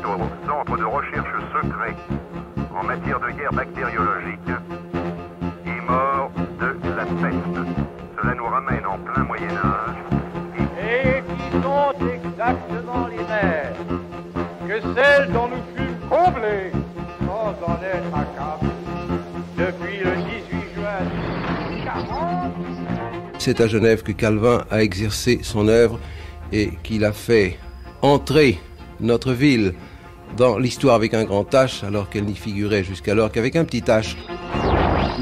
au centre de recherche secret en matière de guerre bactériologique et mort de la peste. Cela nous ramène en plein Moyen Âge. Et qui sont exactement les mêmes que celles dont nous fûmes comblés sans en être Cap depuis le 18 juin 1940. C'est à Genève que Calvin a exercé son œuvre et qu'il a fait entrer notre ville dans l'histoire avec un grand H, alors qu'elle n'y figurait jusqu'alors qu'avec un petit H.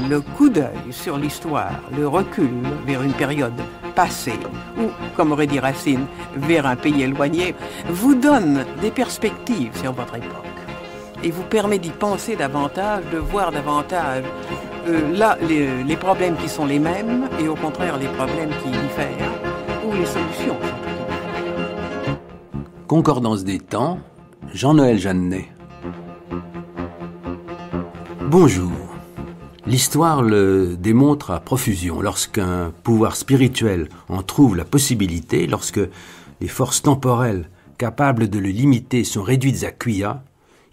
Le coup d'œil sur l'histoire, le recul vers une période passée, ou, comme aurait dit Racine, vers un pays éloigné, vous donne des perspectives sur votre époque et vous permet d'y penser davantage, de voir davantage euh, là les, les, problèmes qui sont les mêmes et au contraire les problèmes qui diffèrent, ou les solutions. Concordance des temps, Jean-Noël Jeannet. Bonjour. L'histoire le démontre à profusion. Lorsqu'un pouvoir spirituel en trouve la possibilité, lorsque les forces temporelles capables de le limiter sont réduites à cuillat,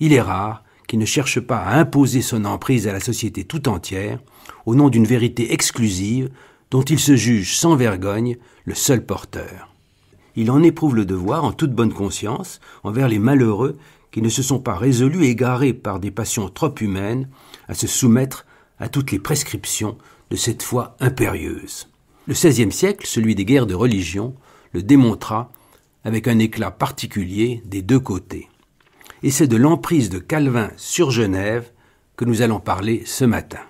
il est rare qu'il ne cherche pas à imposer son emprise à la société tout entière, au nom d'une vérité exclusive dont il se juge sans vergogne le seul porteur il en éprouve le devoir, en toute bonne conscience, envers les malheureux qui ne se sont pas résolus, égarés par des passions trop humaines, à se soumettre à toutes les prescriptions de cette foi impérieuse. Le XVIe siècle, celui des guerres de religion, le démontra avec un éclat particulier des deux côtés. Et c'est de l'emprise de Calvin sur Genève que nous allons parler ce matin.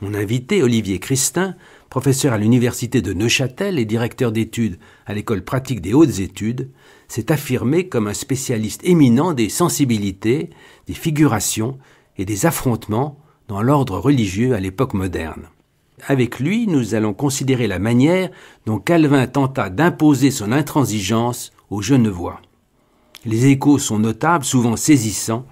Mon invité, Olivier Christin, professeur à l'université de Neuchâtel et directeur d'études à l'école pratique des hautes études, s'est affirmé comme un spécialiste éminent des sensibilités, des figurations et des affrontements dans l'ordre religieux à l'époque moderne. Avec lui, nous allons considérer la manière dont Calvin tenta d'imposer son intransigeance aux Genevois. Les échos sont notables, souvent saisissants,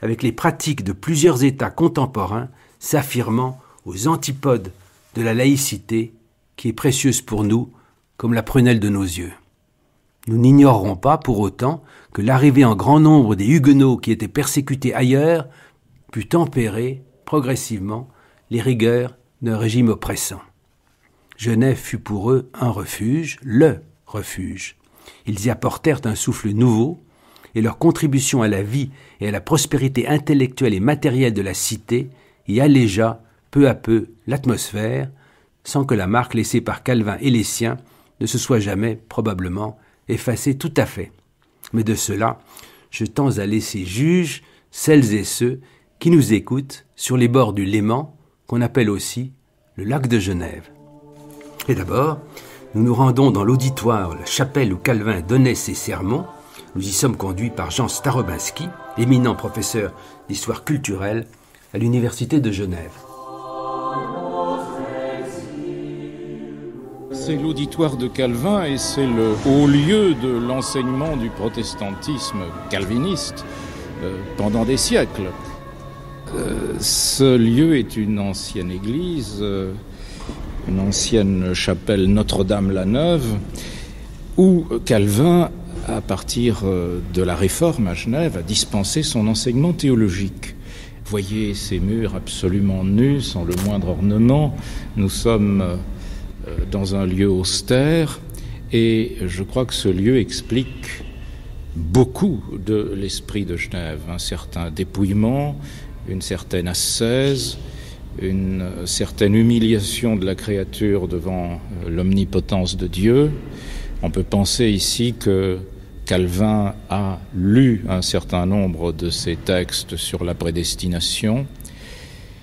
avec les pratiques de plusieurs États contemporains s'affirmant aux antipodes de la laïcité qui est précieuse pour nous comme la prunelle de nos yeux. Nous n'ignorerons pas pour autant que l'arrivée en grand nombre des Huguenots qui étaient persécutés ailleurs put tempérer progressivement les rigueurs d'un régime oppressant. Genève fut pour eux un refuge, le refuge. Ils y apportèrent un souffle nouveau, et leur contribution à la vie et à la prospérité intellectuelle et matérielle de la cité y allégea peu à peu l'atmosphère, sans que la marque laissée par Calvin et les siens ne se soit jamais, probablement, effacée tout à fait. Mais de cela, je tends à laisser juges celles et ceux qui nous écoutent sur les bords du Léman, qu'on appelle aussi le lac de Genève. Et d'abord, nous nous rendons dans l'auditoire, la chapelle où Calvin donnait ses sermons. Nous y sommes conduits par Jean Starobinski, éminent professeur d'histoire culturelle à l'Université de Genève. C'est l'auditoire de Calvin et c'est le haut lieu de l'enseignement du protestantisme calviniste euh, pendant des siècles. Euh, ce lieu est une ancienne église, euh, une ancienne chapelle Notre-Dame-la-Neuve, où Calvin, à partir de la Réforme à Genève, a dispensé son enseignement théologique. Voyez ces murs absolument nus, sans le moindre ornement. Nous sommes euh, dans un lieu austère, et je crois que ce lieu explique beaucoup de l'esprit de Genève, un certain dépouillement, une certaine ascèse, une certaine humiliation de la créature devant euh, l'omnipotence de Dieu. On peut penser ici que Calvin a lu un certain nombre de ses textes sur la prédestination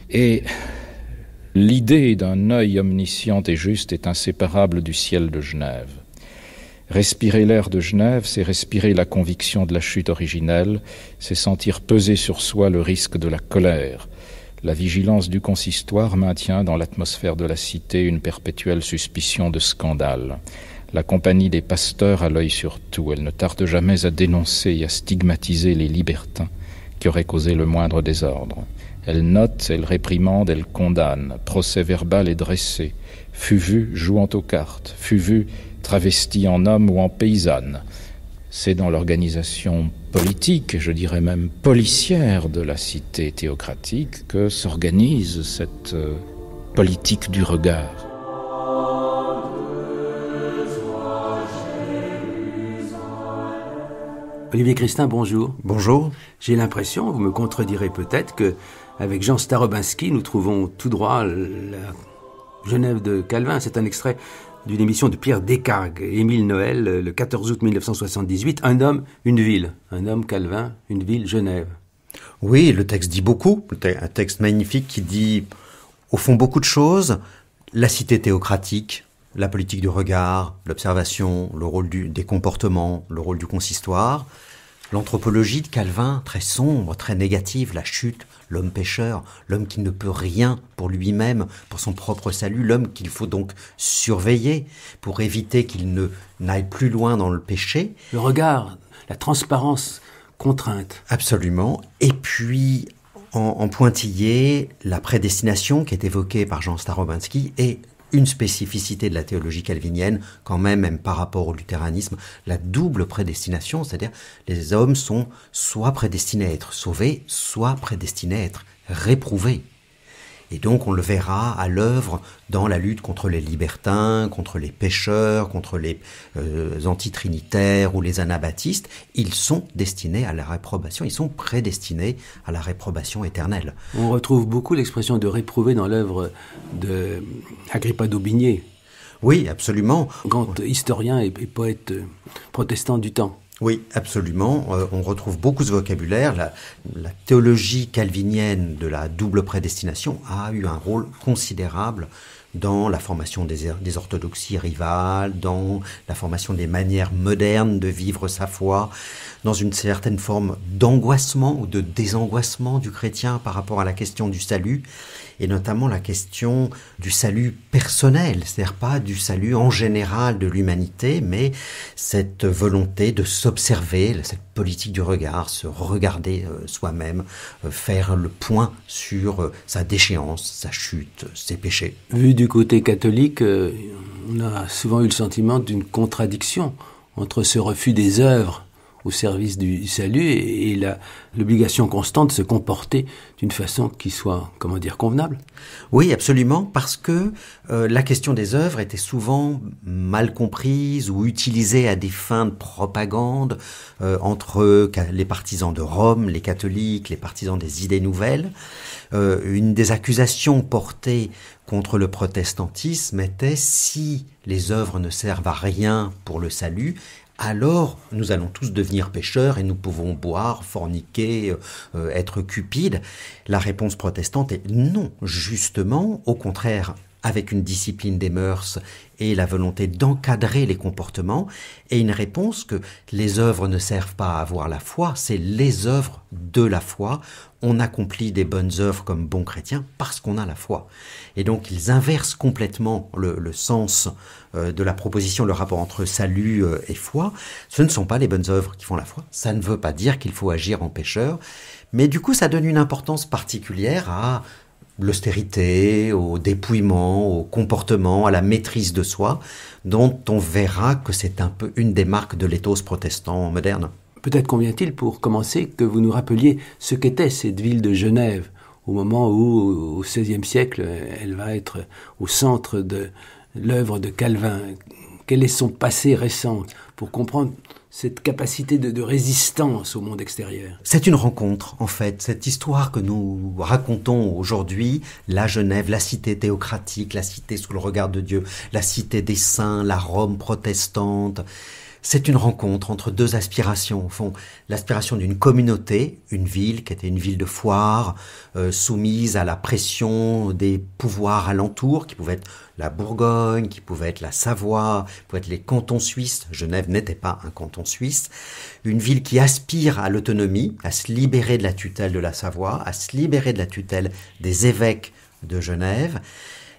et L'idée d'un œil omniscient et juste est inséparable du ciel de Genève. Respirer l'air de Genève, c'est respirer la conviction de la chute originelle, c'est sentir peser sur soi le risque de la colère. La vigilance du consistoire maintient dans l'atmosphère de la cité une perpétuelle suspicion de scandale. La compagnie des pasteurs a l'œil sur tout, elle ne tarde jamais à dénoncer et à stigmatiser les libertins qui auraient causé le moindre désordre. Elle note, elle réprimande, elle condamne. Procès verbal est dressé. Fut vu jouant aux cartes. Fut vu travesti en homme ou en paysanne. C'est dans l'organisation politique, je dirais même policière de la cité théocratique que s'organise cette euh, politique du regard. Olivier Christin, bonjour. Bonjour. J'ai l'impression, vous me contredirez peut-être, que avec Jean Starobinski, nous trouvons tout droit la Genève de Calvin. C'est un extrait d'une émission de Pierre Descargues, Émile Noël, euh, le 14 août 1978, Un homme, une ville. Un homme, Calvin, une ville, Genève. Oui, le texte dit beaucoup, un texte magnifique qui dit au fond beaucoup de choses, la cité théocratique, la politique du regard, l'observation, le rôle des comportements, le rôle du consistoire, L'anthropologie de Calvin, très sombre, très négative, la chute, l'homme pêcheur, l'homme qui ne peut rien pour lui-même, pour son propre salut, l'homme qu'il faut donc surveiller pour éviter qu'il ne n'aille plus loin dans le péché. Le regard, la transparence contrainte. Absolument. Et puis, en, pointillé, la prédestination qui est évoquée par Jean Starobinski et une spécificité de la théologie calvinienne, quand même, même par rapport au luthéranisme, la double prédestination, c'est-à-dire les hommes sont soit prédestinés à être sauvés, soit prédestinés à être réprouvés. Et donc on le verra à l'œuvre dans la lutte contre les libertins, contre les pêcheurs, contre les euh, antitrinitaires ou les anabaptistes. Ils sont destinés à la réprobation, ils sont prédestinés à la réprobation éternelle. On retrouve beaucoup l'expression de réprouver dans l'œuvre de Agrippa d'Aubigné. Oui, absolument. Grand historien et poète euh, protestant du temps. Oui, absolument. Euh, on retrouve beaucoup ce vocabulaire. La, théologie calvinienne de la double prédestination a eu un rôle considérable dans la formation des, des, orthodoxies rivales, dans la formation des manières modernes de vivre sa foi, dans une certaine forme d'angoissement ou de désangoissement du chrétien par rapport à la question du salut et notamment la question du salut personnel, c'est-à-dire pas du salut en général de l'humanité, mais cette volonté de s'observer, cette politique du regard, se regarder euh, soi-même, euh, faire le point sur euh, sa déchéance, sa chute, ses péchés. Vu du côté catholique, on a souvent eu le sentiment d'une contradiction entre ce refus des œuvres au service du salut et, l'obligation constante de se comporter d'une façon qui soit, comment dire, convenable. Oui, absolument, parce que euh, la question des œuvres était souvent mal comprise ou utilisée à des fins de propagande euh, entre euh, les partisans de Rome, les catholiques, les partisans des idées nouvelles. une des accusations portées contre le protestantisme était si les œuvres ne servent à rien pour le salut, alors nous allons tous devenir pécheurs et nous pouvons boire, forniquer, euh, euh, être cupides. La réponse protestante est non, justement, au contraire, avec une discipline des mœurs et la volonté d'encadrer les comportements, et une réponse que les œuvres ne servent pas à avoir la foi, c'est les œuvres de la foi. On accomplit des bonnes œuvres comme bon chrétien parce qu'on a la foi. Et donc ils inversent complètement le, sens euh, de la proposition, le rapport entre salut euh, et foi. Ce ne sont pas les bonnes œuvres qui font la foi. Ça ne veut pas dire qu'il faut agir en pécheur. Mais du coup, ça donne une importance particulière à l'austérité, au dépouillement, au comportement, à la maîtrise de soi, dont on verra que c'est un peu une des marques de l'éthos protestant moderne. Peut-être convient-il pour commencer que vous nous rappeliez ce qu'était cette ville de Genève au moment où, au XVIe siècle, elle va être au centre de l'œuvre de Calvin. Quel est son passé récent pour comprendre cette capacité de, résistance au monde extérieur. C'est une rencontre, en fait. Cette histoire que nous racontons aujourd'hui, la Genève, la cité théocratique, la cité sous le regard de Dieu, la cité des saints, la Rome protestante, c'est une rencontre entre deux aspirations, au fond. L'aspiration d'une communauté, une ville qui était une ville de foire, euh, soumise à la pression des pouvoirs alentours, qui pouvaient être la Bourgogne, qui pouvait être la Savoie, pouvait être les cantons suisses. Genève n'était pas un canton suisse. Une ville qui aspire à l'autonomie, à se libérer de la tutelle de la Savoie, à se libérer de la tutelle des évêques de Genève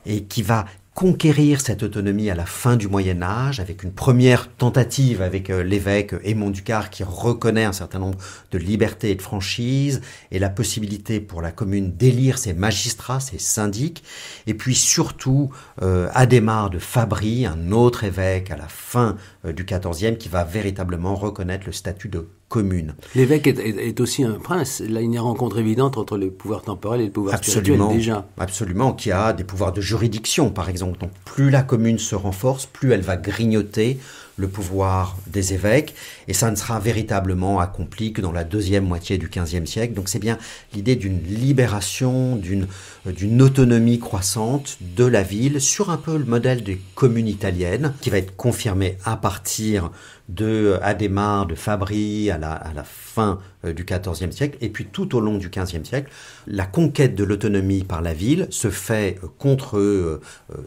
et qui va conquérir cette autonomie à la fin du Moyen Âge, avec une première tentative avec euh, l'évêque Aymon Ducard qui reconnaît un certain nombre de libertés et de franchises, et la possibilité pour la commune d'élire ses magistrats, ses syndics, et puis surtout euh, Adhémar de Fabry, un autre évêque à la fin euh, du XIVe qui va véritablement reconnaître le statut de commune. L'évêque est, aussi un prince. Là, il y a une rencontre évidente entre le pouvoir temporel et le pouvoir absolument, déjà. Absolument, qui a des pouvoirs de juridiction, par exemple. Donc, plus la commune se renforce, plus elle va grignoter le pouvoir des évêques, et ça ne sera véritablement accompli que dans la deuxième moitié du XVe siècle. Donc c'est bien l'idée d'une libération, d'une, autonomie croissante de la ville sur un peu le modèle des communes italiennes, qui va être confirmé à partir de euh, Adhémar de Fabry à la, fin euh, du XIVe siècle, et puis tout au long du XVe siècle, la conquête de l'autonomie par la ville se fait euh, contre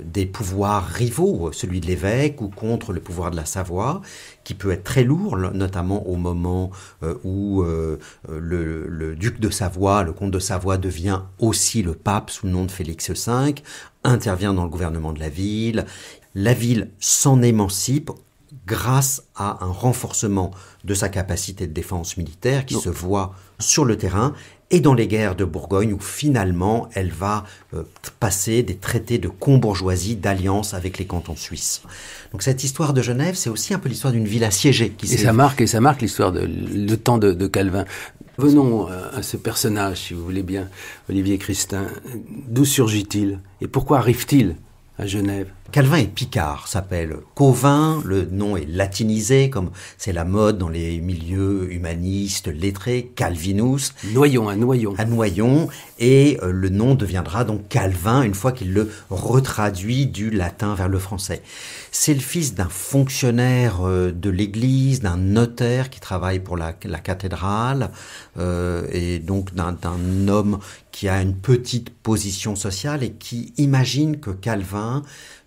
des pouvoirs rivaux, celui de l'évêque ou contre le pouvoir de la Savoie, qui peut être très lourd, notamment au moment où le duc de Savoie, le comte de Savoie devient aussi le pape sous le nom de Félix V, intervient dans le gouvernement de la ville. La ville s'en émancipe grâce à un renforcement de sa capacité de défense militaire qui se voit sur le terrain et dans les guerres de Bourgogne où finalement elle va euh, passer des traités de combourgeoisie, d'alliance avec les cantons suisses. Donc cette histoire de Genève, c'est aussi un peu l'histoire d'une ville assiégée. Qui et, ça marque, et ça marque l'histoire de le temps de Calvin. Venons euh, à ce personnage, si vous voulez bien, Olivier Christin. D'où surgit-il et pourquoi arrive-t-il à Genève. Calvin et Picard s'appelle Covin, le nom est latinisé comme c'est la mode dans les milieux humanistes, lettrés, Calvinus. Noyon, un noyon. Un noyon, et euh, le nom deviendra donc Calvin une fois qu'il le retraduit du latin vers le français. C'est le fils d'un fonctionnaire euh, de l'Église, d'un notaire qui travaille pour la, cathédrale, euh, et donc d'un homme qui a une petite position sociale et qui imagine que Calvin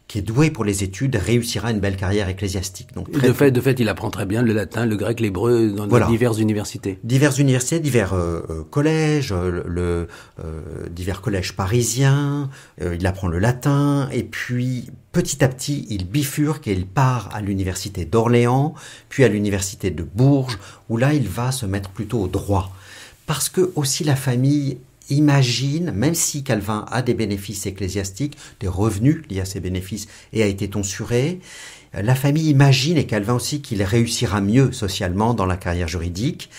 qui est doué pour les études, réussira une belle carrière ecclésiastique. Donc, de, fait, de fait, il apprend très bien le latin, le grec, l'hébreu dans diverses universités. Diverses universités, divers euh, euh, collèges, euh, le, divers collèges parisiens, il apprend le latin, et puis petit à petit, il bifurque et il part à l'université d'Orléans, puis à l'université de Bourges, où là, il va se mettre plutôt au droit. Parce que aussi la famille imagine, même si Calvin a des bénéfices ecclésiastiques, des revenus liés à ces bénéfices et a été tonsuré, euh, la famille imagine, et Calvin aussi, qu'il réussira mieux socialement dans la carrière juridique.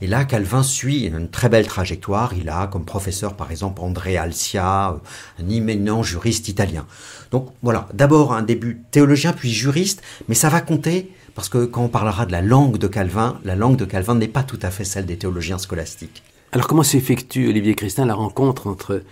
Et là, Calvin suit une très belle trajectoire. Il a comme professeur, par exemple, André Alcia, euh, un imminent juriste italien. Donc voilà, d'abord un début théologien, puis juriste, mais ça va compter parce que quand on parlera de la langue de Calvin, la langue de Calvin n'est pas tout à fait celle des théologiens scolastiques. Alors comment s'effectue, Olivier Christin, la rencontre entre,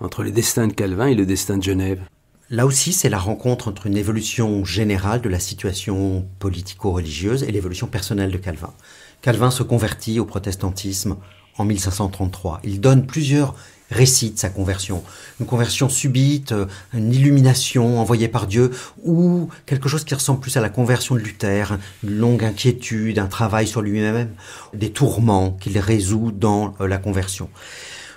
entre le destin de Calvin et le destin de Genève Là aussi, c'est la rencontre entre une évolution générale de la situation politico-religieuse et l'évolution personnelle de Calvin. Calvin se convertit au protestantisme en 1533. Il donne plusieurs récite sa conversion. Une conversion subite, euh, une illumination envoyée par Dieu, ou quelque chose qui ressemble plus à la conversion de Luther, une longue inquiétude, un travail sur lui-même, des tourments qu'il résout dans euh, la conversion.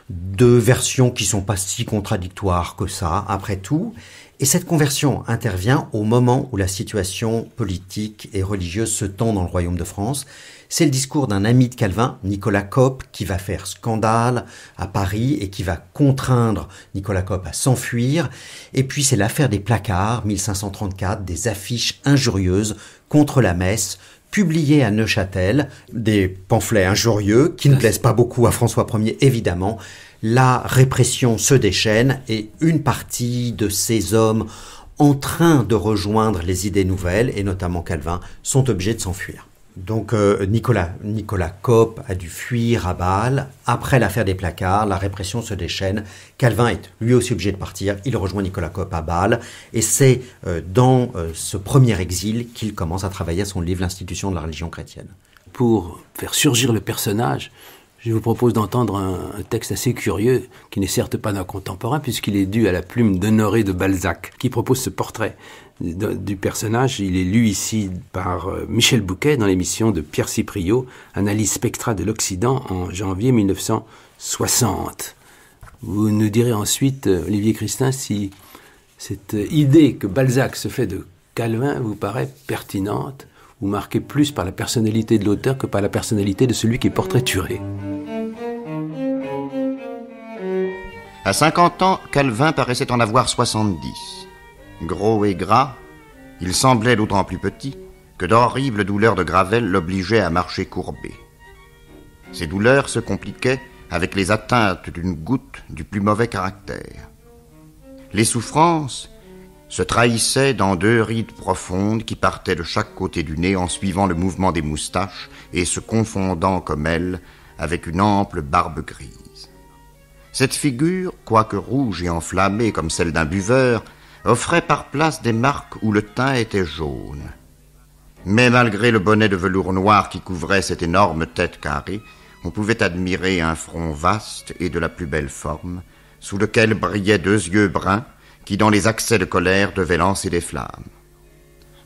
Deux versions qui sont pas si contradictoires que ça, après tout. Et cette conversion intervient au moment où la situation politique et religieuse se tend dans le royaume de France c'est le discours d'un ami de Calvin, Nicolas Copp, qui va faire scandale à Paris et qui va contraindre Nicolas Copp à s'enfuir. Et puis c'est l'affaire des placards, 1534, des affiches injurieuses contre la messe, publiées à Neuchâtel des pamphlets injurieux qui ne plaisent pas beaucoup à François Ier, évidemment. La répression se déchaîne et une partie de ces hommes en train de rejoindre les idées nouvelles, et notamment Calvin, sont obligés de s'enfuir. Donc euh, Nicolas, Nicolas a dû fuir à Bâle. Après l'affaire des placards, la répression se déchaîne. Calvin est lui aussi obligé de partir. Il rejoint Nicolas Kopp à Bâle. Et c'est euh, dans euh, ce premier exil qu'il commence à travailler à son livre L'institution de la religion chrétienne. Pour faire surgir le personnage, je vous propose d'entendre un, un, texte assez curieux, qui n'est certes pas d'un contemporain, puisqu'il est dû à la plume d'Honoré de Balzac, qui propose ce portrait du personnage, il est lu ici par euh, Michel Bouquet dans l'émission de Pierre Cipriot, Analyse spectra de l'Occident en janvier 1960. Vous nous direz ensuite, euh, Olivier Christin, si cette idée que Balzac se fait de Calvin vous paraît pertinente ou marquée plus par la personnalité de l'auteur que par la personnalité de celui qui est portraituré. À 50 ans, Calvin paraissait en avoir 70. Gros et gras, il semblait d'autant plus petit que d'horribles douleurs de gravelle l'obligeaient à marcher courbé. Ces douleurs se compliquaient avec les atteintes d'une goutte du plus mauvais caractère. Les souffrances se trahissaient dans deux rides profondes qui partaient de chaque côté du nez en suivant le mouvement des moustaches et se confondant comme elles avec une ample barbe grise. Cette figure, quoique rouge et enflammée comme celle d'un buveur, offrait par place des marques où le teint était jaune. Mais malgré le bonnet de velours noir qui couvrait cette énorme tête carrée, on pouvait admirer un front vaste et de la plus belle forme, sous lequel brillaient deux yeux bruns qui, dans les accès de colère, devaient lancer des flammes.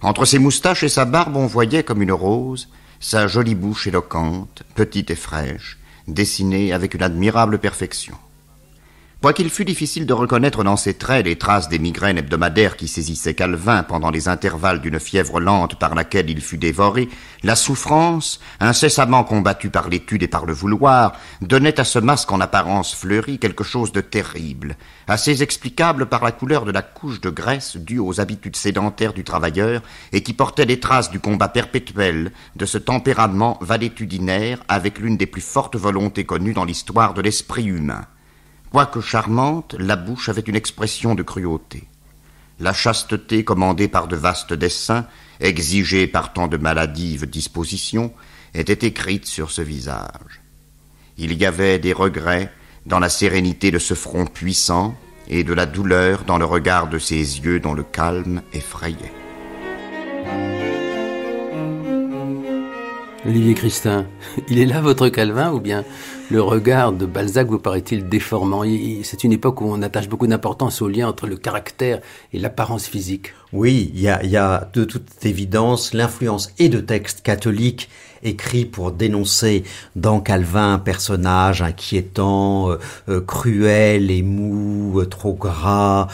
Entre ses moustaches et sa barbe, on voyait comme une rose sa jolie bouche éloquente, petite et fraîche, dessinée avec une admirable perfection. Quoiqu'il fût difficile de reconnaître dans ses traits les traces des migraines hebdomadaires qui saisissaient Calvin pendant les intervalles d'une fièvre lente par laquelle il fut dévoré, la souffrance, incessamment combattue par l'étude et par le vouloir, donnait à ce masque en apparence fleuri quelque chose de terrible, assez explicable par la couleur de la couche de graisse due aux habitudes sédentaires du travailleur et qui portait les traces du combat perpétuel de ce tempérament valétudinaire avec l'une des plus fortes volontés connues dans l'histoire de l'esprit humain. Quoique charmante, la bouche avait une expression de cruauté. La chasteté commandée par de vastes desseins, exigée par tant de maladives dispositions, était écrite sur ce visage. Il y avait des regrets dans la sérénité de ce front puissant et de la douleur dans le regard de ses yeux dont le calme effrayait. Olivier Christin, il est là votre Calvin ou bien le regard de Balzac vous paraît-il déformant C'est une époque où on attache beaucoup d'importance au lien entre le caractère et l'apparence physique. Oui, il y a, de toute évidence l'influence et de textes catholiques écrits pour dénoncer dans Calvin un personnage inquiétant, euh, euh, cruel et mou, euh, trop gras,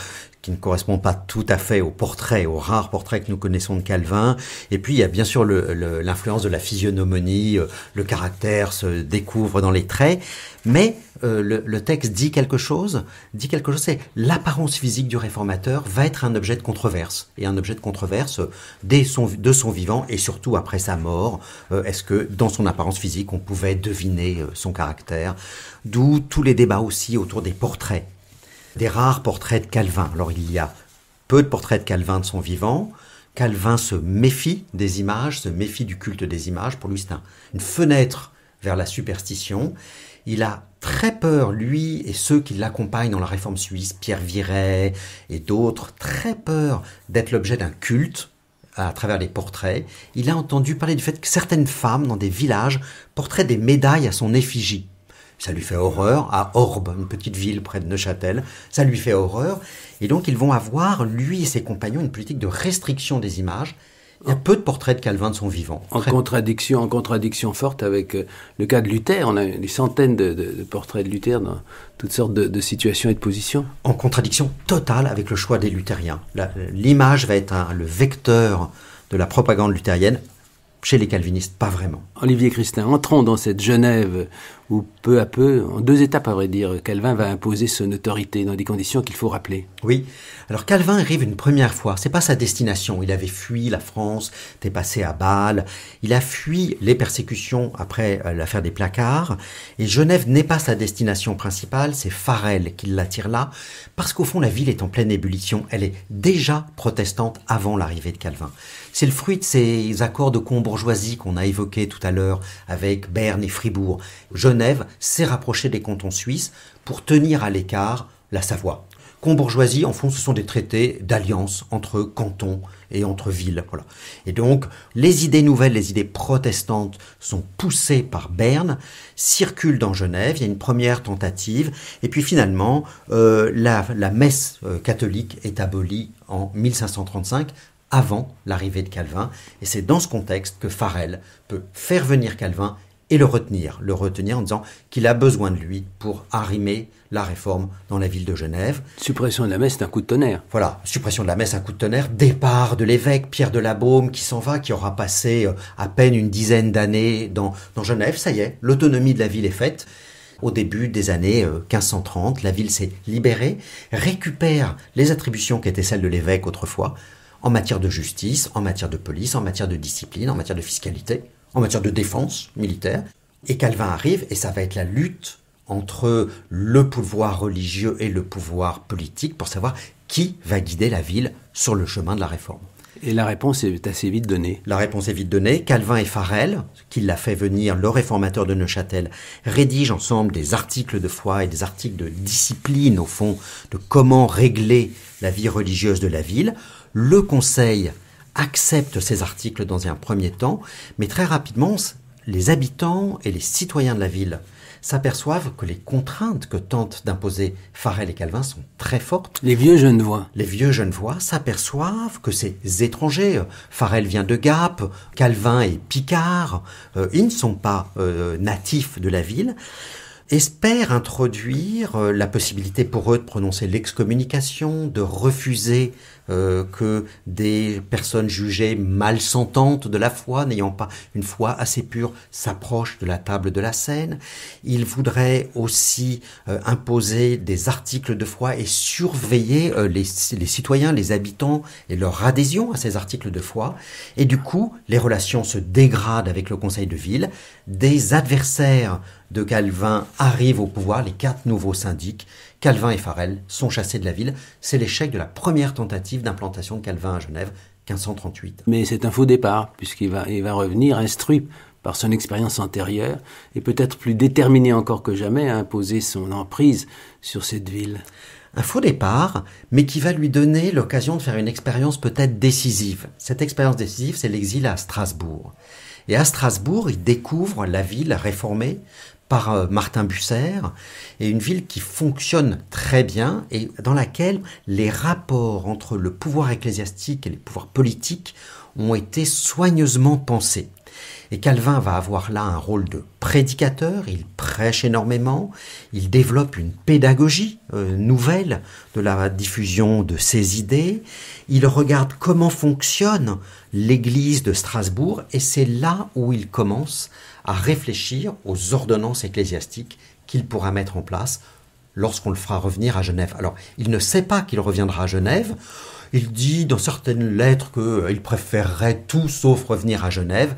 qui ne correspond pas tout à fait au portrait, au rare portrait que nous connaissons de Calvin. Et puis il y a bien sûr l'influence de la physionomie, euh, le caractère se découvre dans les traits, mais euh, le, texte dit quelque chose, dit quelque chose, c'est l'apparence physique du réformateur va être un objet de controverse, et un objet de controverse euh, dès son, de son vivant, et surtout après sa mort. Est-ce que dans son apparence physique, on pouvait deviner son caractère D'où tous les débats aussi autour des portraits des rares portraits de Calvin. Alors il y a peu de portraits de Calvin de son vivant. Calvin se méfie des images, se méfie du culte des images. Pour lui, c'est une fenêtre vers la superstition. Il a très peur, lui et ceux qui l'accompagnent dans la réforme suisse, Pierre Viret et d'autres, très peur d'être l'objet d'un culte à travers les portraits. Il a entendu parler du fait que certaines femmes dans des villages portaient des médailles à son effigie ça lui fait horreur à Orbe, une petite ville près de Neuchâtel. Ça lui fait horreur. Et donc ils vont avoir, lui et ses compagnons, une politique de restriction des images. Il y a peu de portraits de Calvin de son vivant. En contradiction, en contradiction forte avec euh, le cas de Luther. On a des centaines de, portraits de Luther dans toutes sortes de, situations et de positions. En contradiction totale avec le choix des luthériens. L'image va être le vecteur de la propagande luthérienne. Chez les calvinistes, pas vraiment. Olivier Christin, entrons dans cette Genève ou peu à peu, en deux étapes à vrai dire, Calvin va imposer son autorité dans des conditions qu'il faut rappeler. Oui. Alors Calvin arrive une première fois, c'est pas sa destination. Il avait fui la France, était passé à Bâle, il a fui les persécutions après euh, l'affaire des placards, et Genève n'est pas sa destination principale, c'est Farel qui l'attire là, parce qu'au fond la ville est en pleine ébullition, elle est déjà protestante avant l'arrivée de Calvin. C'est le fruit de ces accords de combourgeoisie qu'on a évoqués tout à l'heure avec Berne et Fribourg. Genève s'est rapprochée des cantons suisses pour tenir à l'écart la Savoie. Combourgeoisie, en fond, ce sont des traités d'alliance entre cantons et entre villes. Et donc, les idées nouvelles, les idées protestantes sont poussées par Berne, circulent dans Genève, il y a une première tentative, et puis finalement, euh, la, messe euh, catholique est abolie en 1535 avant l'arrivée de Calvin, et c'est dans ce contexte que Farel peut faire venir Calvin et le retenir, le retenir en disant qu'il a besoin de lui pour arrimer la réforme dans la ville de Genève. Suppression de la messe, c'est un coup de tonnerre. Voilà, suppression de la messe, un coup de tonnerre. Départ de l'évêque Pierre de la Baume qui s'en va, qui aura passé euh, à peine une dizaine d'années dans, dans Genève. Ça y est, l'autonomie de la ville est faite. Au début des années 1530, euh, la ville s'est libérée, récupère les attributions qui étaient celles de l'évêque autrefois en matière de justice, en matière de police, en matière de discipline, en matière de fiscalité en matière de défense militaire. Et Calvin arrive et ça va être la lutte entre le pouvoir religieux et le pouvoir politique pour savoir qui va guider la ville sur le chemin de la réforme. Et la réponse est assez vite donnée. La réponse est vite donnée. Calvin et Farel, qui l'a fait venir, le réformateur de Neuchâtel, rédigent ensemble des articles de foi et des articles de discipline, au fond, de comment régler la vie religieuse de la ville. Le conseil acceptent ces articles dans un premier temps, mais très rapidement, les habitants et les citoyens de la ville s'aperçoivent que les contraintes que tentent d'imposer Farel et Calvin sont très fortes. Les vieux jeunes Genevois. Les vieux jeunes voix s'aperçoivent que ces étrangers, euh, Farel vient de Gap, Calvin et Picard, euh, ils ne sont pas euh, natifs de la ville, espèrent introduire la possibilité pour eux de prononcer l'excommunication, de refuser euh, que des personnes jugées mal sentantes de la foi, n'ayant pas une foi assez pure, s'approchent de la table de la scène. Il voudrait aussi euh, imposer des articles de foi et surveiller euh, les citoyens, les habitants et leur adhésion à ces articles de foi. Et du coup, les relations se dégradent avec le conseil de ville. Des adversaires de Calvin arrivent au pouvoir, les quatre nouveaux syndics, Calvin et Farel sont chassés de la ville. C'est l'échec de la première tentative d'implantation de Calvin à Genève, 1538. Mais c'est un faux départ, puisqu'il va, revenir instruit par son expérience antérieure et peut-être plus déterminé encore que jamais à imposer son emprise sur cette ville. Un faux départ, mais qui va lui donner l'occasion de faire une expérience peut-être décisive. Cette expérience décisive, c'est l'exil à Strasbourg. Et à Strasbourg, il découvre la ville réformée par euh, Martin Busser, et une ville qui fonctionne très bien et dans laquelle les rapports entre le pouvoir ecclésiastique et les pouvoirs politiques ont été soigneusement pensés. Et Calvin va avoir là un rôle de prédicateur, il prêche énormément, il développe une pédagogie euh, nouvelle de la diffusion de ses idées, il regarde comment fonctionne l'Église de Strasbourg, et c'est là où il commence à réfléchir aux ordonnances ecclésiastiques qu'il pourra mettre en place lorsqu'on le fera revenir à Genève. Alors, il ne sait pas qu'il reviendra à Genève. Il dit dans certaines lettres qu'il euh, préférerait tout sauf revenir à Genève.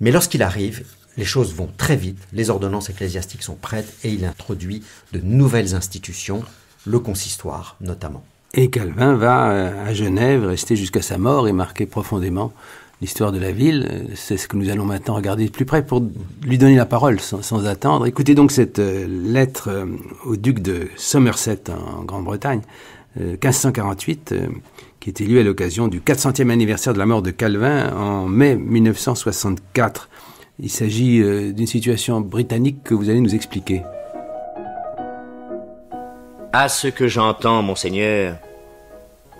Mais lorsqu'il arrive, les choses vont très vite, les ordonnances ecclésiastiques sont prêtes et il introduit de nouvelles institutions, le consistoire notamment. Et Calvin va euh, à Genève rester jusqu'à sa mort et marquer profondément l'histoire de la ville. C'est ce que nous allons maintenant regarder de plus près pour lui donner la parole sans, attendre. Écoutez donc cette euh, lettre euh, au duc de Somerset en, Grande-Bretagne, 1548, euh, qui est élu à l'occasion du 400e anniversaire de la mort de Calvin en mai 1964. Il s'agit d'une situation britannique que vous allez nous expliquer. À ce que j'entends, monseigneur,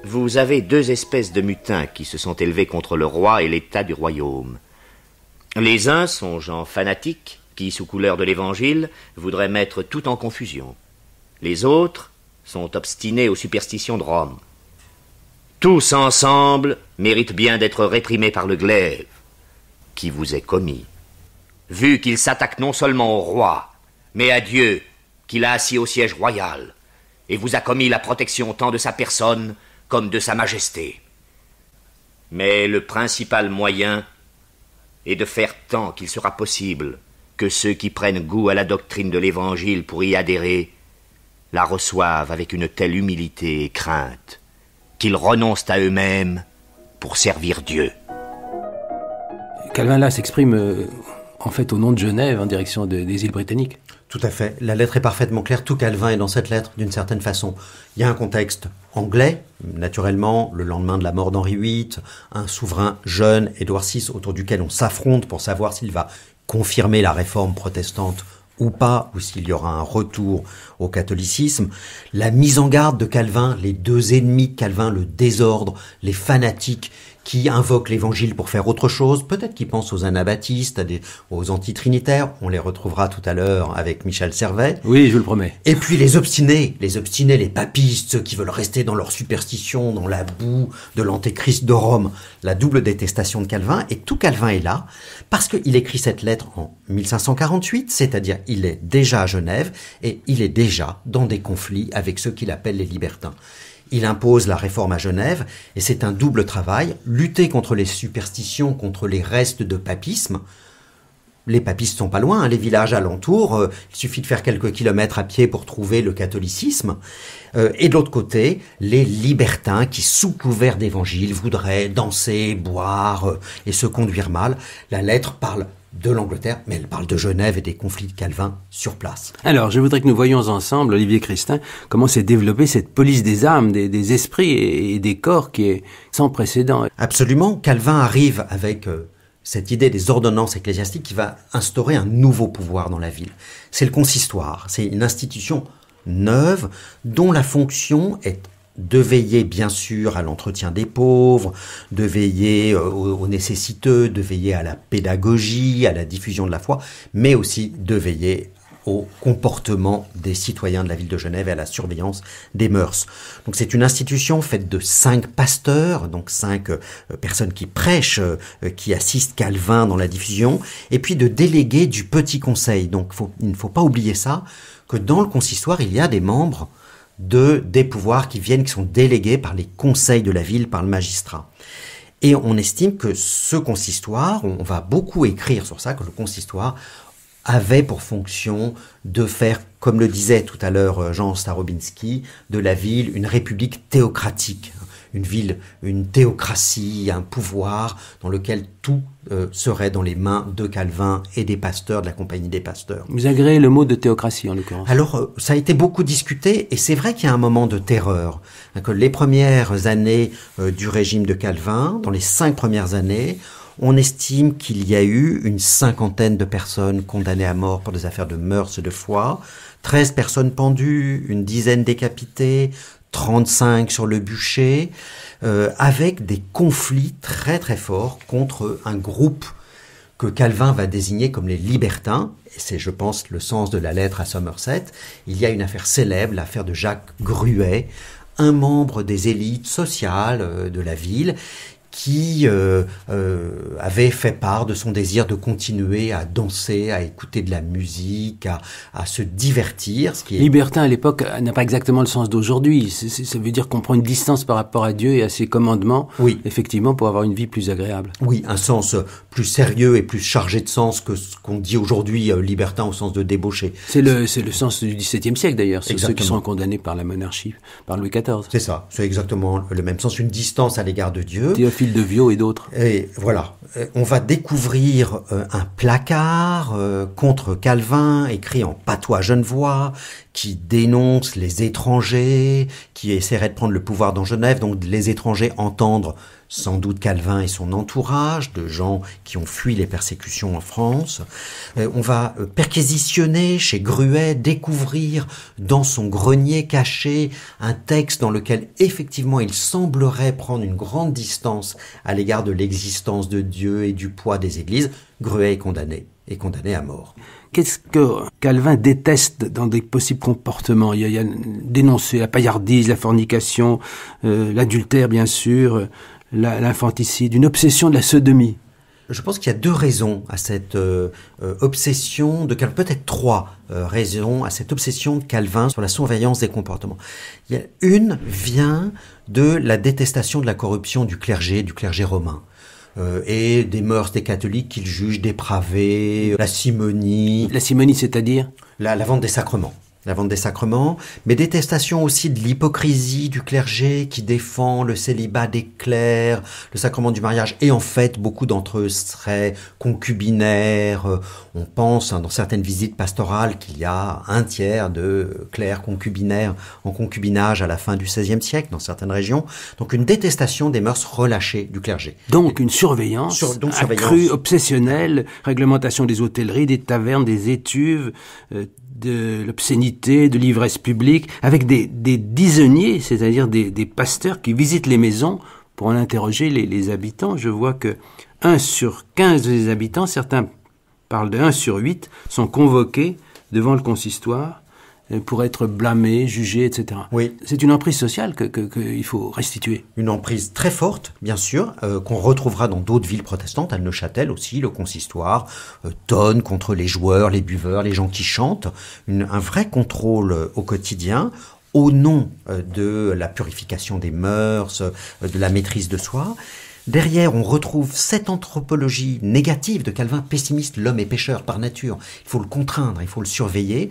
vous avez deux espèces de mutins qui se sont élevés contre le roi et l'état du royaume. Les uns sont gens fanatiques, qui, sous couleur de l'Évangile, voudraient mettre tout en confusion. Les autres sont obstinés aux superstitions de Rome. Tous ensemble méritent bien d'être réprimés par le glaive qui vous est commis, vu qu'il s'attaque non seulement au roi, mais à Dieu, qu'il a assis au siège royal, et vous a commis la protection tant de sa personne comme de Sa Majesté. Mais le principal moyen est de faire tant qu'il sera possible que ceux qui prennent goût à la doctrine de l'Évangile pour y adhérer la reçoivent avec une telle humilité et crainte qu'ils renoncent à eux-mêmes pour servir Dieu. Calvin là s'exprime euh, en fait au nom de Genève en direction des îles britanniques. Tout à fait. La lettre est parfaitement claire. Tout Calvin est dans cette lettre, d'une certaine façon. Il y a un contexte anglais, naturellement, le lendemain de la mort d'Henri VIII, un souverain jeune, Édouard VI, autour duquel on s'affronte pour savoir s'il va confirmer la réforme protestante ou pas, ou s'il y aura un retour au catholicisme. La mise en garde de Calvin, les deux ennemis Calvin, le désordre, les fanatiques qui invoquent l'évangile pour faire autre chose, peut-être qu'ils pensent aux anabaptistes, à des, aux antitrinitaires, on les retrouvera tout à l'heure avec Michel Servet. Oui, je vous le promets. Et puis les obstinés, les obstinés, les papistes, ceux qui veulent rester dans leur superstition, dans la boue de l'antéchrist de Rome, la double détestation de Calvin, et tout Calvin est là, parce qu'il écrit cette lettre en 1548, c'est-à-dire il est déjà à Genève, et il est déjà dans des conflits avec ceux qu'il appelle les libertins. Il impose la réforme à Genève, et c'est un double travail, lutter contre les superstitions, contre les restes de papisme. Les papistes sont pas loin, hein, les villages alentours, euh, il suffit de faire quelques kilomètres à pied pour trouver le catholicisme. Euh, et de l'autre côté, les libertins qui, sous couvert d'évangile, voudraient danser, boire euh, et se conduire mal. La lettre parle de l'Angleterre, mais elle parle de Genève et des conflits de Calvin sur place. Alors, je voudrais que nous voyions ensemble, Olivier Christin, comment s'est développée cette police des âmes, des, esprits et, des corps qui est sans précédent. Absolument, Calvin arrive avec euh, cette idée des ordonnances ecclésiastiques qui va instaurer un nouveau pouvoir dans la ville. C'est le consistoire, c'est une institution neuve dont la fonction est de veiller bien sûr à l'entretien des pauvres, de veiller euh, aux, nécessiteux, de veiller à la pédagogie, à la diffusion de la foi, mais aussi de veiller au comportement des citoyens de la ville de Genève et à la surveillance des mœurs. Donc c'est une institution faite de cinq pasteurs, donc cinq euh, personnes qui prêchent, euh, qui assistent Calvin dans la diffusion, et puis de délégués du petit conseil. Donc il ne faut pas oublier ça, que dans le consistoire, il y a des membres de, des pouvoirs qui viennent, qui sont délégués par les conseils de la ville, par le magistrat. Et on estime que ce consistoire, on va beaucoup écrire sur ça, que le consistoire avait pour fonction de faire, comme le disait tout à l'heure euh, Jean Starobinski, de la ville une république théocratique, une ville, une théocratie, un pouvoir dans lequel tout euh, serait dans les mains de Calvin et des pasteurs, de la compagnie des pasteurs. Vous agréez le mot de théocratie en l'occurrence. Alors, euh, ça a été beaucoup discuté et c'est vrai qu'il y a un moment de terreur. Hein, que les premières années euh, du régime de Calvin, dans les cinq premières années, on estime qu'il y a eu une cinquantaine de personnes condamnées à mort pour des affaires de mœurs et de foi, Treize personnes pendues, une dizaine décapitées, 35 sur le bûcher, euh, avec des conflits très très forts contre un groupe que Calvin va désigner comme les libertins, et c'est je pense le sens de la lettre à Somerset, il y a une affaire célèbre, l'affaire de Jacques Gruet, un membre des élites sociales euh, de la ville, qui euh, euh, avait fait part de son désir de continuer à danser, à écouter de la musique, à, à se divertir. Ce qui est... Libertin à l'époque n'a pas exactement le sens d'aujourd'hui. Ça veut dire qu'on prend une distance par rapport à Dieu et à ses commandements, oui. effectivement, pour avoir une vie plus agréable. Oui, un sens plus sérieux et plus chargé de sens que ce qu'on dit aujourd'hui euh, libertin au sens de débauché. C'est le, le sens du XVIIe siècle d'ailleurs, c'est ceux qui sont condamnés par la monarchie, par Louis XIV. C'est ça, c'est exactement le même sens, une distance à l'égard de Dieu de Vio et d'autres. Et voilà. Euh, on va découvrir euh, un placard euh, contre Calvin, écrit en patois genevois, qui dénonce les étrangers, qui essaierait de prendre le pouvoir dans Genève, donc les étrangers entendre sans doute Calvin et son entourage, de gens qui ont fui les persécutions en France. Euh, on va euh, perquisitionner chez Gruet, découvrir dans son grenier caché un texte dans lequel effectivement il semblerait prendre une grande distance à l'égard de l'existence de Dieu et du poids des églises. Gruet est condamné, est condamné à mort. Qu'est-ce que Calvin déteste dans des possibles comportements il y, a, dénoncé la paillardise, la fornication, euh, l'adultère bien sûr, euh, l'infanticide, une obsession de la sodomie. Je pense qu'il y a deux raisons à cette euh, obsession de Calvin, peut-être trois raisons à cette obsession de Calvin sur la surveillance des comportements. Il y une vient de la détestation de la corruption du clergé, du clergé romain. Euh, et des mœurs des catholiques qu'ils jugent dépravées, la simonie. La simonie, c'est-à-dire la, la vente des sacrements la vente des sacrements, mais détestation aussi de l'hypocrisie du clergé qui défend le célibat des clercs, le sacrement du mariage, et en fait beaucoup d'entre eux seraient concubinaires. Euh, on pense hein, dans certaines visites pastorales qu'il y a un tiers de clercs concubinaires en concubinage à la fin du XVIe siècle dans certaines régions. Donc une détestation des mœurs relâchées du clergé. Donc une surveillance, accrue, obsessionnelle, réglementation des hôtelleries, des tavernes, des étuves, euh, de l'obscénité, de l'ivresse publique, avec des, des c'est-à-dire des, pasteurs qui visitent les maisons pour en interroger les, les, habitants. Je vois que 1 sur 15 des habitants, certains parlent de 1 sur 8, sont convoqués devant le consistoire euh, pour être blâmé, jugé, etc. Oui. C'est une emprise sociale qu'il que, faut restituer. Une emprise très forte, bien sûr, euh, qu'on retrouvera dans d'autres villes protestantes, à Neuchâtel aussi, le consistoire euh, tonne contre les joueurs, les buveurs, les gens qui chantent. un vrai contrôle au quotidien au nom de la purification des mœurs, de la maîtrise de soi. Derrière, on retrouve cette anthropologie négative de Calvin, pessimiste, l'homme est pêcheur par nature. Il faut le contraindre, il faut le surveiller.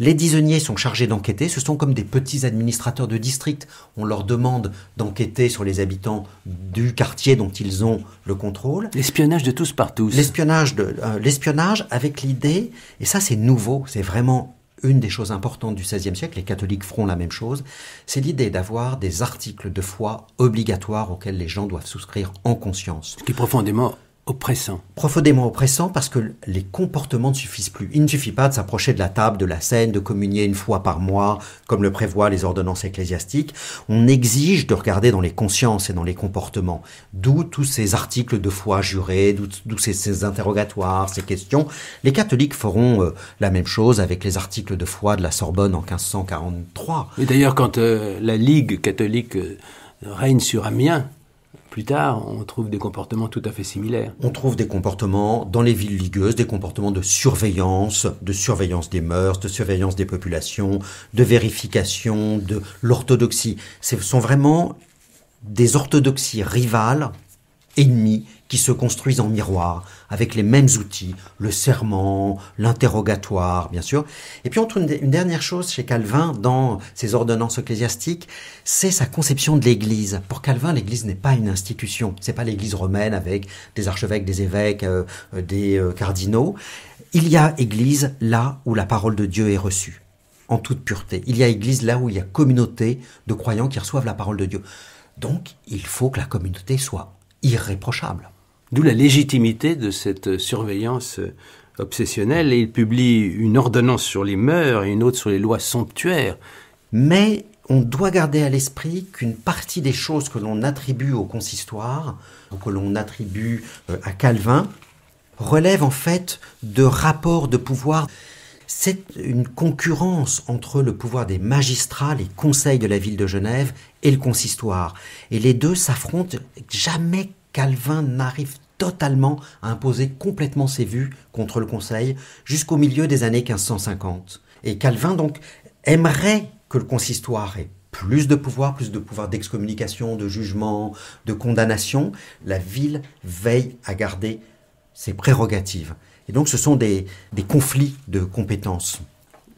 Les disonniers sont chargés d'enquêter, ce sont comme des petits administrateurs de district. On leur demande d'enquêter sur les habitants du quartier dont ils ont le contrôle. L'espionnage de tous par tous. L'espionnage, euh, l'espionnage avec l'idée, et ça c'est nouveau, c'est vraiment une des choses importantes du XVIe siècle, les catholiques feront la même chose, c'est l'idée d'avoir des articles de foi obligatoires auxquels les gens doivent souscrire en conscience. Ce qui est profondément oppressant. Profondément oppressant parce que les comportements ne suffisent plus. Il ne suffit pas de s'approcher de la table, de la scène, de communier une fois par mois, comme le prévoient les ordonnances ecclésiastiques. On exige de regarder dans les consciences et dans les comportements. D'où tous ces articles de foi jurés, d'où ces, interrogatoires, ces questions. Les catholiques feront euh, la même chose avec les articles de foi de la Sorbonne en 1543. Et d'ailleurs, quand euh, la Ligue catholique euh, règne sur Amiens, plus tard, on trouve des comportements tout à fait similaires. On trouve des comportements dans les villes ligueuses, des comportements de surveillance, de surveillance des mœurs, de surveillance des populations, de vérification, de l'orthodoxie. Ce sont vraiment des orthodoxies rivales ennemis qui se construisent en miroir, avec les mêmes outils, le serment, l'interrogatoire, bien sûr. Et puis on trouve une, dernière chose chez Calvin dans ses ordonnances ecclésiastiques, c'est sa conception de l'Église. Pour Calvin, l'Église n'est pas une institution, c'est pas l'Église romaine avec des archevêques, des évêques, euh, des euh, cardinaux. Il y a Église là où la parole de Dieu est reçue, en toute pureté. Il y a Église là où il y a communauté de croyants qui reçoivent la parole de Dieu. Donc, il faut que la communauté soit irréprochable. D'où la légitimité de cette surveillance euh, obsessionnelle. Et il publie une ordonnance sur les mœurs et une autre sur les lois somptuaires. Mais on doit garder à l'esprit qu'une partie des choses que l'on attribue au consistoire, que l'on attribue euh, à Calvin, relève en fait de rapports de pouvoir c'est une concurrence entre le pouvoir des magistrats, les conseils de la ville de Genève et le consistoire. Et les deux s'affrontent. Jamais Calvin n'arrive totalement à imposer complètement ses vues contre le conseil jusqu'au milieu des années 1550. Et Calvin, donc, aimerait que le consistoire ait plus de pouvoir, plus de pouvoir d'excommunication, de jugement, de condamnation. La ville veille à garder ses prérogatives. Et donc ce sont des, conflits de compétences.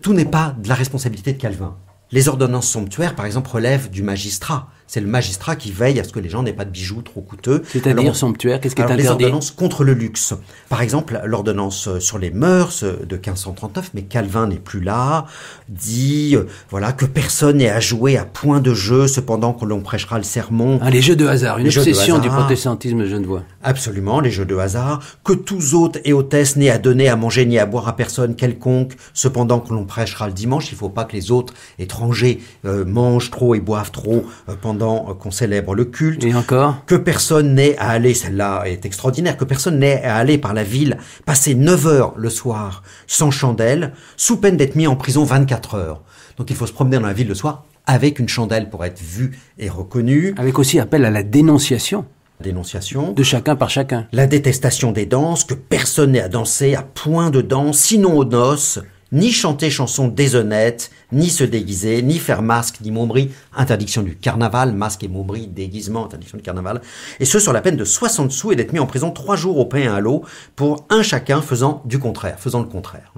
Tout n'est pas de la responsabilité de Calvin. Les ordonnances somptuaires, par exemple, relèvent du magistrat c'est le magistrat qui veille à ce que les gens n'aient pas de bijoux trop coûteux. C'est-à-dire somptuaires, qu'est-ce qui est alors, interdit Les ordonnances contre le luxe. Par exemple, l'ordonnance euh, sur les mœurs euh, de 1539, mais Calvin n'est plus là, dit euh, voilà que personne n'est à jouer à point de jeu, cependant que l'on prêchera le sermon. Ah, les jeux de hasard, une obsession du protestantisme genevois. Absolument, les jeux de hasard, que tous hôtes et hôtesses n'aient à donner à manger ni à boire à personne quelconque, cependant que l'on prêchera le dimanche, il ne faut pas que les autres étrangers mangent trop et boivent trop pendant qu'on célèbre le culte. Et encore. Que personne n'ait à aller, celle est extraordinaire, que personne n'ait à aller par la ville passer 9 heures le soir sans chandelle, sous peine d'être mis en prison 24 heures. Donc il faut se promener dans la ville le soir avec une chandelle pour être vu et reconnu. Avec aussi appel à la dénonciation dénonciation. De chacun par chacun. La détestation des danses, que personne n'ait à danser à point de danse, sinon aux noces, ni chanter chansons déshonnêtes, ni se déguiser, ni faire masque, ni mombrie, interdiction du carnaval, masque et mombrie, déguisement, interdiction du carnaval, et ce sur la peine de 60 sous et d'être mis en prison trois jours au pain et à l'eau pour un chacun faisant du contraire, faisant le contraire.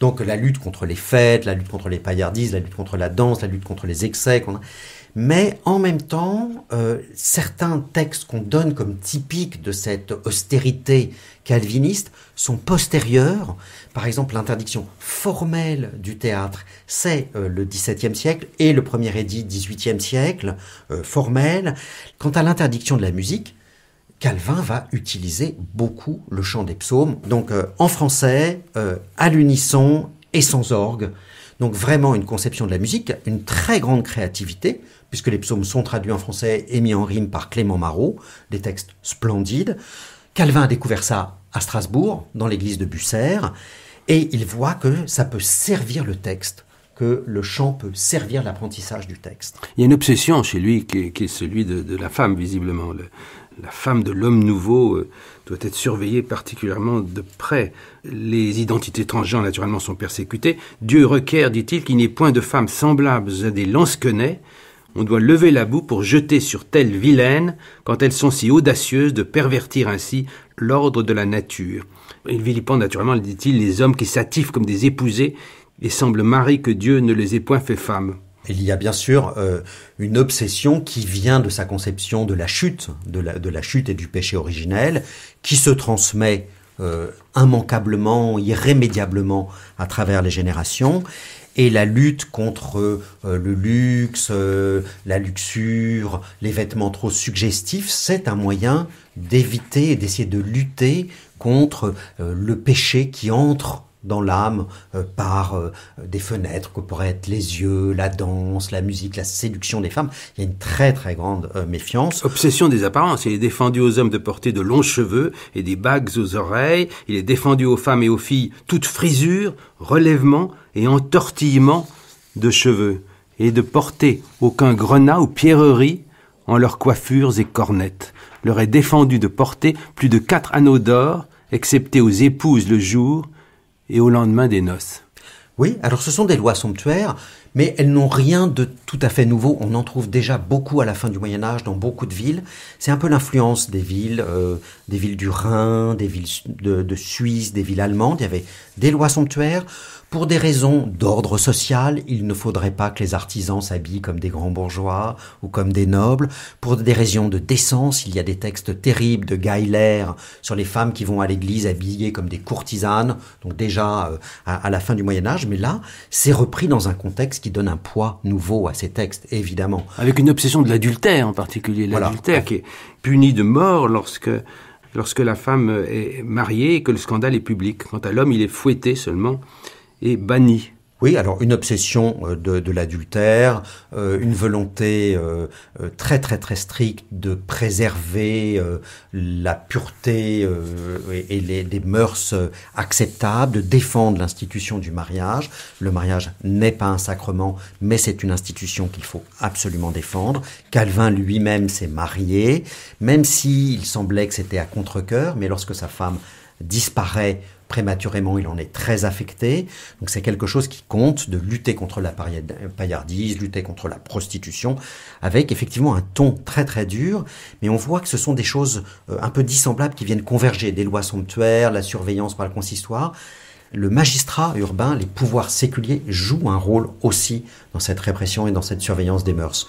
Donc la lutte contre les fêtes, la lutte contre les paillardises, la lutte contre la danse, la lutte contre les excès. A... Mais en même temps, euh, certains textes qu'on donne comme typiques de cette austérité calviniste sont postérieurs par exemple, l'interdiction formelle du théâtre, c'est euh, le XVIIe siècle et le premier édit XVIIIe siècle, euh, formel. Quant à l'interdiction de la musique, Calvin va utiliser beaucoup le chant des psaumes, donc euh, en français, à l'unisson et sans orgue. Donc vraiment une conception de la musique, une très grande créativité, puisque les psaumes sont traduits en français et mis en rime par Clément Marot, des textes splendides. Calvin a découvert ça à Strasbourg, dans l'église de Bucer. Et il voit que ça peut servir le texte que le chant peut servir l'apprentissage du texte. Il y a une obsession chez lui qui est, celui de, la femme, visiblement. la femme de l'homme nouveau euh, doit être surveillée particulièrement de près. Les identités transgenres, naturellement, sont persécutées. Dieu requiert, dit-il, qu'il n'y ait point de femmes semblables à des lansquenets on doit lever la boue pour jeter sur telles vilaines, quand elles sont si audacieuses de pervertir ainsi l'ordre de la nature. Il vilipende naturellement, dit-il, les hommes qui s'attifent comme des épousés et semblent maris que Dieu ne les ait point fait femmes. Il y a bien sûr euh, une obsession qui vient de sa conception de la chute, de la, chute et du péché originel, qui se transmet euh, immanquablement, irrémédiablement à travers les générations, et la lutte contre euh, le luxe, euh, la luxure, les vêtements trop suggestifs, c'est un moyen d'éviter et d'essayer de lutter contre euh, le péché qui entre dans l'âme euh, par euh, des fenêtres que pourraient être les yeux, la danse, la musique, la séduction des femmes. Il y a une très très grande euh, méfiance. Obsession des apparences. Il est défendu aux hommes de porter de longs cheveux et des bagues aux oreilles. Il est défendu aux femmes et aux filles toute frisure, relèvement et entortillement de cheveux et de porter aucun grenat ou pierrerie en leurs coiffures et cornettes. Leur est défendu de porter plus de quatre anneaux d'or, excepté aux épouses le jour et au lendemain des noces. Oui, alors ce sont des lois somptuaires, mais elles n'ont rien de tout à fait nouveau. On en trouve déjà beaucoup à la fin du Moyen Âge dans beaucoup de villes. C'est un peu l'influence des villes, euh, des villes du Rhin, des villes de, Suisse, des villes allemandes. Il y avait des lois somptuaires. Pour des raisons d'ordre social, il ne faudrait pas que les artisans s'habillent comme des grands bourgeois ou comme des nobles. Pour des raisons de décence, il y a des textes terribles de Geiler sur les femmes qui vont à l'église habillées comme des courtisanes, donc déjà euh, à, la fin du Moyen Âge, mais là, c'est repris dans un contexte qui donne un poids nouveau à textes, évidemment. Avec une obsession de l'adultère en particulier, l'adultère qui est puni de mort lorsque lorsque la femme est mariée et que le scandale est public. Quant à l'homme, il est fouetté seulement et banni. Oui, alors une obsession euh, de, l'adultère, euh, une volonté euh, très très très stricte de préserver la pureté et, les, mœurs acceptables, de défendre l'institution du mariage. Le mariage n'est pas un sacrement, mais c'est une institution qu'il faut absolument défendre. Calvin lui-même s'est marié, même s'il semblait que c'était à contre-coeur, mais lorsque sa femme disparaît prématurément, il en est très affecté. Donc c'est quelque chose qui compte de lutter contre la paillardise, lutter contre la prostitution, avec effectivement un ton très très dur. Mais on voit que ce sont des choses euh, un peu dissemblables qui viennent converger. Des lois somptuaires, la surveillance par le consistoire le magistrat urbain, les pouvoirs séculiers jouent un rôle aussi dans cette répression et dans cette surveillance des mœurs.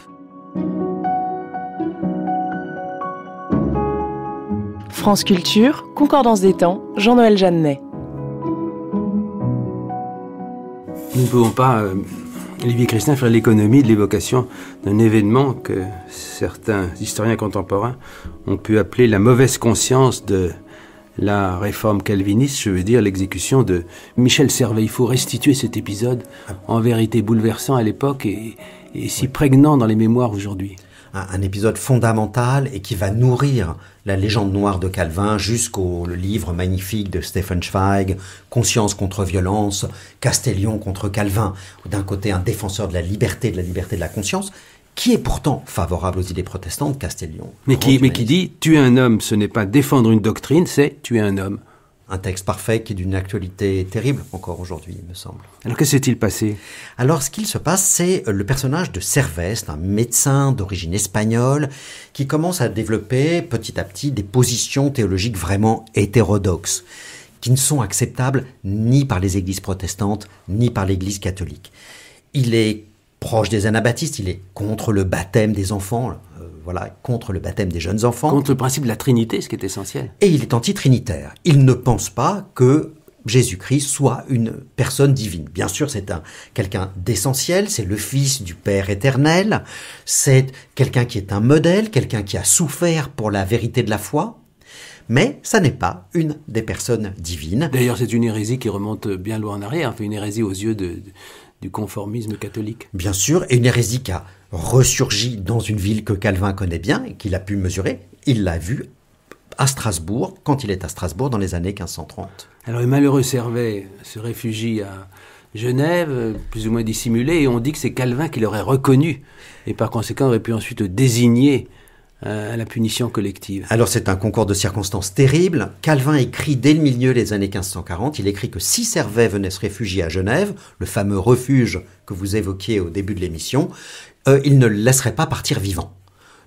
France Culture, Concordance des temps, Jean-Noël Jeannet. Nous ne pouvons pas, euh, Lévi Christin, faire l'économie de l'évocation d'un événement que certains historiens contemporains ont pu appeler la mauvaise conscience de la réforme calviniste, je veux dire l'exécution de Michel Servet. Il faut restituer cet épisode en vérité bouleversant à l'époque et, si prégnant dans les mémoires aujourd'hui. un, épisode fondamental et qui va nourrir la légende noire de Calvin jusqu'au livre magnifique de Stephen Schweig, Conscience contre violence, Castellion contre Calvin. D'un côté, un défenseur de la liberté, de la liberté de la conscience, qui est pourtant favorable aux idées protestantes, Castellion. Mais qui, mais qui dit, tu un homme, ce n'est pas défendre une doctrine, c'est tuer un homme un texte parfait qui est d'une actualité terrible encore aujourd'hui, il me semble. Alors que s'est-il passé Alors ce qu'il se passe, c'est euh, le personnage de Cerveste, un médecin d'origine espagnole, qui commence à développer petit à petit des positions théologiques vraiment hétérodoxes, qui ne sont acceptables ni par les églises protestantes, ni par l'église catholique. Il est proche des anabaptistes, il est contre le baptême des enfants, contre le baptême des jeunes enfants. Contre le principe de la Trinité, ce qui est essentiel. Et il est anti-trinitaire. Il ne pense pas que Jésus-Christ soit une personne divine. Bien sûr, c'est un quelqu'un d'essentiel, c'est le fils du Père éternel, c'est quelqu'un qui est un modèle, quelqu'un qui a souffert pour la vérité de la foi, mais ça n'est pas une des personnes divines. D'ailleurs, c'est une hérésie qui remonte bien loin en arrière, une hérésie aux yeux du conformisme catholique. Bien sûr, et une hérésie qui a ressurgit dans une ville que Calvin connaît bien et qu'il a pu mesurer. Il l'a vu à Strasbourg, quand il est à Strasbourg dans les années 1530. Alors le malheureux Servet se réfugie à Genève, plus ou moins dissimulé, et on dit que c'est Calvin qui l'aurait reconnu, et par conséquent aurait pu ensuite désigner à euh, la punition collective. Alors c'est un concours de circonstances terribles. Calvin écrit dès le milieu des années 1540, il écrit que si Servet venait se réfugier à Genève, le fameux refuge que vous évoquiez au début de l'émission, euh, il ne le laisserait pas partir vivant.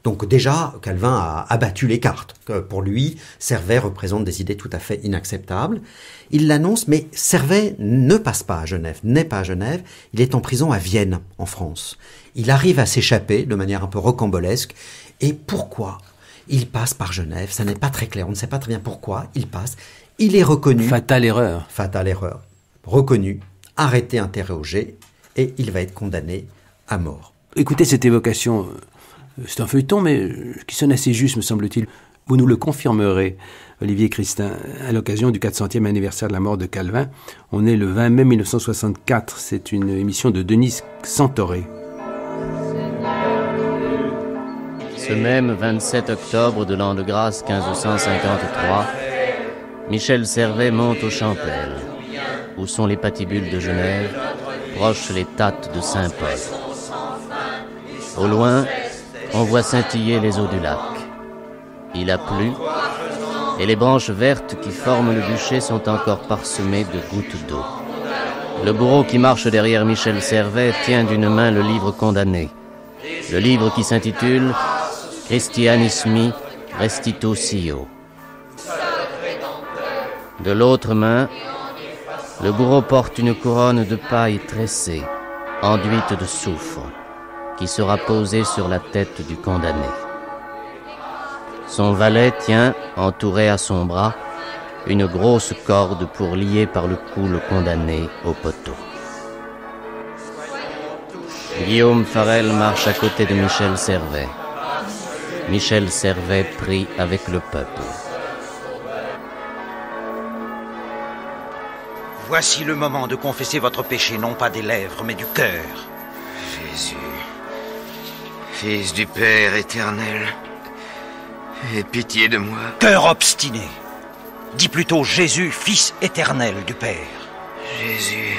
Donc déjà, Calvin a abattu les cartes. Pour lui, Servet représente des idées tout à fait inacceptables. Il l'annonce, mais Servet ne passe pas à Genève, n'est pas à Genève. Il est en prison à Vienne, en France. Il arrive à s'échapper de manière un peu rocambolesque. Et pourquoi il passe par Genève Ça n'est pas très clair. On ne sait pas très bien pourquoi il passe. Il est reconnu. Fatale erreur. Fatale erreur. Reconnu, arrêté, interrogé, et il va être condamné à mort. Écoutez cette évocation, euh, c'est un feuilleton, mais euh, qui sonne assez juste, me semble-t-il. Vous nous le confirmerez, Olivier Christin, à l'occasion du 400e anniversaire de la mort de Calvin. On est le 20 mai 1964, c'est une émission de Denise Santoré. Ce même 27 octobre de l'an de grâce 1553, Michel Servet monte au Champelles, où sont les patibules de Genève, proches les tâtes de Saint-Paul. Au loin, on voit scintiller les eaux du lac. Il a plu, et les branches vertes qui forment le bûcher sont encore parsemées de gouttes d'eau. Le bourreau qui marche derrière Michel Servet tient d'une main le livre condamné. Le livre qui s'intitule Christianismi Restitutio. De l'autre main, le bourreau porte une couronne de paille tressée, enduite de soufre qui sera posé sur la tête du condamné. Son valet tient, entouré à son bras, une grosse corde pour lier par le cou le condamné au poteau. Guillaume Farel marche à côté de Michel Servet. Michel Servet prie avec le peuple. Voici le moment de confesser votre péché, non pas des lèvres, mais du cœur. Jésus. Fils du Père éternel, aie pitié de moi. Cœur obstiné Dis plutôt Jésus, Fils éternel du Père. Jésus,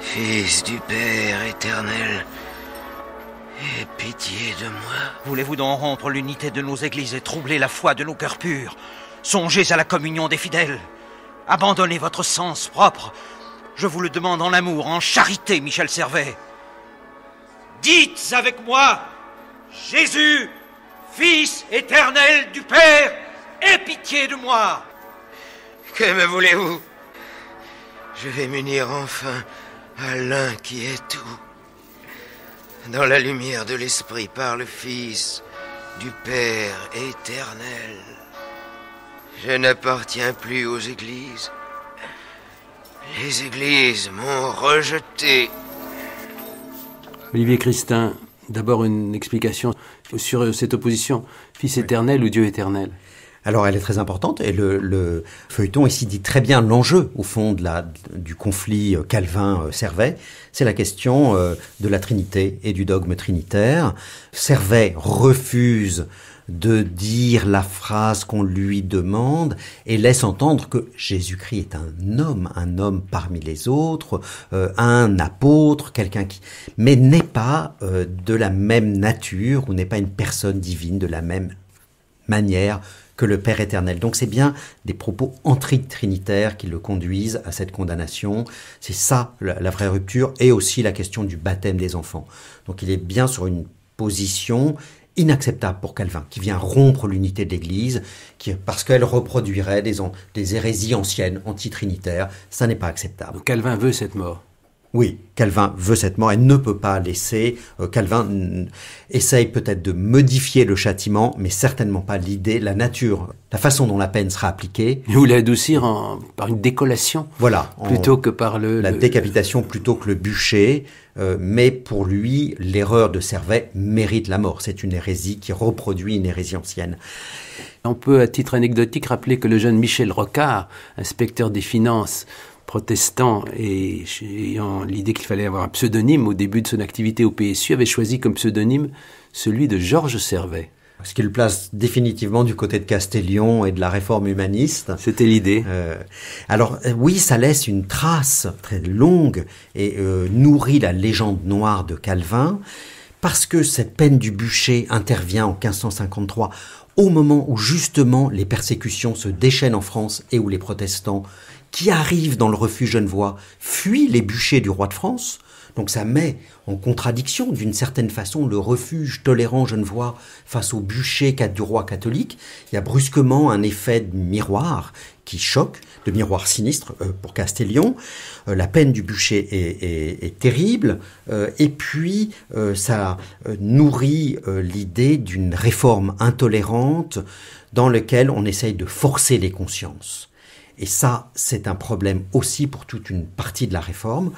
Fils du Père éternel, aie pitié de moi. Voulez-vous donc rompre l'unité de nos églises et troubler la foi de nos cœurs purs Songez à la communion des fidèles. Abandonnez votre sens propre. Je vous le demande en amour, en charité, Michel Servet. Dites avec moi, Jésus, Fils éternel du Père, aie pitié de moi. Que me voulez-vous Je vais m'unir enfin à l'un qui est tout. Dans la lumière de l'Esprit par le Fils du Père éternel. Je n'appartiens plus aux églises. Les églises m'ont rejeté. Olivier Christin, d'abord une explication sur euh, cette opposition Fils éternel ou Dieu éternel alors elle est très importante et le, feuilleton ici dit très bien l'enjeu au fond de la, du conflit euh, Calvin-Servet, c'est la question euh, de la Trinité et du dogme trinitaire. Servet refuse de dire la phrase qu'on lui demande et laisse entendre que Jésus-Christ est un homme, un homme parmi les autres, euh, un apôtre, quelqu'un qui... mais n'est pas euh, de la même nature ou n'est pas une personne divine de la même manière que le Père éternel. Donc c'est bien des propos antitrinitaires qui le conduisent à cette condamnation. C'est ça la, vraie rupture et aussi la question du baptême des enfants. Donc il est bien sur une position inacceptable pour Calvin, qui vient rompre l'unité de l'Église, qui, parce qu'elle reproduirait des, des hérésies anciennes, antitrinitaires. Ça n'est pas acceptable. Calvin veut cette mort oui, Calvin veut cette mort elle ne peut pas laisser. Euh, Calvin essaye peut-être de modifier le châtiment, mais certainement pas l'idée, la nature, la façon dont la peine sera appliquée. Ou l'adoucir par une décollation. Voilà. Plutôt que par le... La décapitation plutôt que le bûcher. Euh, mais pour lui, l'erreur de Servet mérite la mort. C'est une hérésie qui reproduit une hérésie ancienne. On peut, à titre anecdotique, rappeler que le jeune Michel Rocard, inspecteur des finances, protestant et ayant l'idée qu'il fallait avoir un pseudonyme au début de son activité au PSU, avait choisi comme pseudonyme celui de Georges Servet. Ce qui le place définitivement du côté de Castellion et de la réforme humaniste. C'était l'idée. Euh, alors euh, oui, ça laisse une trace très longue et euh, nourrit la légende noire de Calvin, parce que cette peine du bûcher intervient en 1553, au moment où justement les persécutions se déchaînent en France et où les protestants qui arrive dans le refuge genevois fuit les bûchers du roi de France, donc ça met en contradiction d'une certaine façon le refuge tolérant genevois face au bûcher du roi catholique. Il y a brusquement un effet de miroir qui choque, de miroir sinistre euh, pour Castellion. Euh, la peine du bûcher est, terrible euh, et puis ça nourrit l'idée d'une réforme intolérante dans laquelle on essaye de forcer les consciences. Et ça, c'est un problème aussi pour toute une partie de la réforme,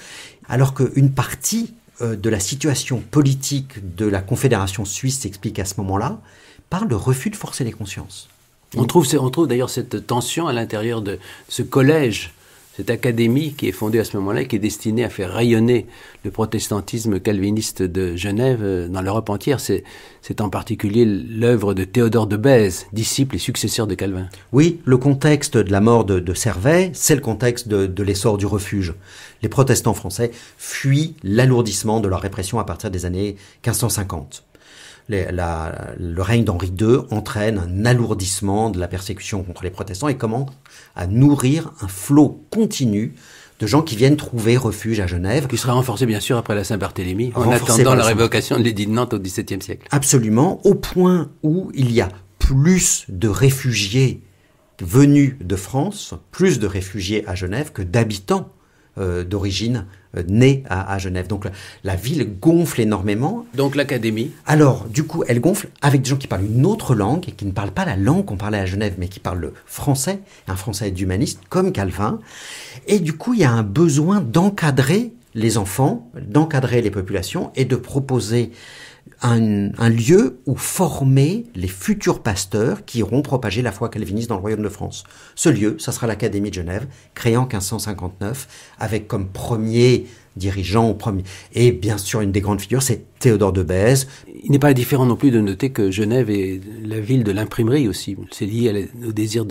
alors qu'une partie euh, de la situation politique de la Confédération suisse s'explique à ce moment-là par le refus de forcer les consciences. On trouve, on d'ailleurs cette tension à l'intérieur de ce collège cette académie qui est fondée à ce moment-là, qui est destinée à faire rayonner le protestantisme calviniste de Genève euh, dans l'Europe entière, c'est, en particulier l'œuvre de Théodore de Bèze, disciple et successeur de Calvin. Oui, le contexte de la mort de, de c'est le contexte de, de l'essor du refuge. Les protestants français fuient l'alourdissement de leur répression à partir des années 1550 le règne d'Henri II entraîne un alourdissement de la persécution contre les protestants et commence à nourrir un flot continu de gens qui viennent trouver refuge à Genève. Qui sera renforcé bien sûr après la Saint-Barthélemy, en attendant la révocation de l'édit de Nantes au XVIIe siècle. Absolument, au point où il y a plus de réfugiés venus de France, plus de réfugiés à Genève que d'habitants euh, d'origine euh, née à, Genève. Donc la, la, ville gonfle énormément. Donc l'académie Alors, du coup, elle gonfle avec des gens qui parlent une autre langue et qui ne parlent pas la langue qu'on parlait à Genève, mais qui parlent le français, un français d'humaniste comme Calvin. Et du coup, il y a un besoin d'encadrer les enfants, d'encadrer les populations et de proposer un, lieu où former les futurs pasteurs qui iront propager la foi calviniste dans le royaume de France. Ce lieu, ça sera l'Académie de Genève, créée en 1559, avec comme premier dirigeant au premier. Et bien sûr, une des grandes figures, c'est Théodore de Bèze. Il n'est pas différent non plus de noter que Genève est la ville de l'imprimerie aussi. C'est lié au désir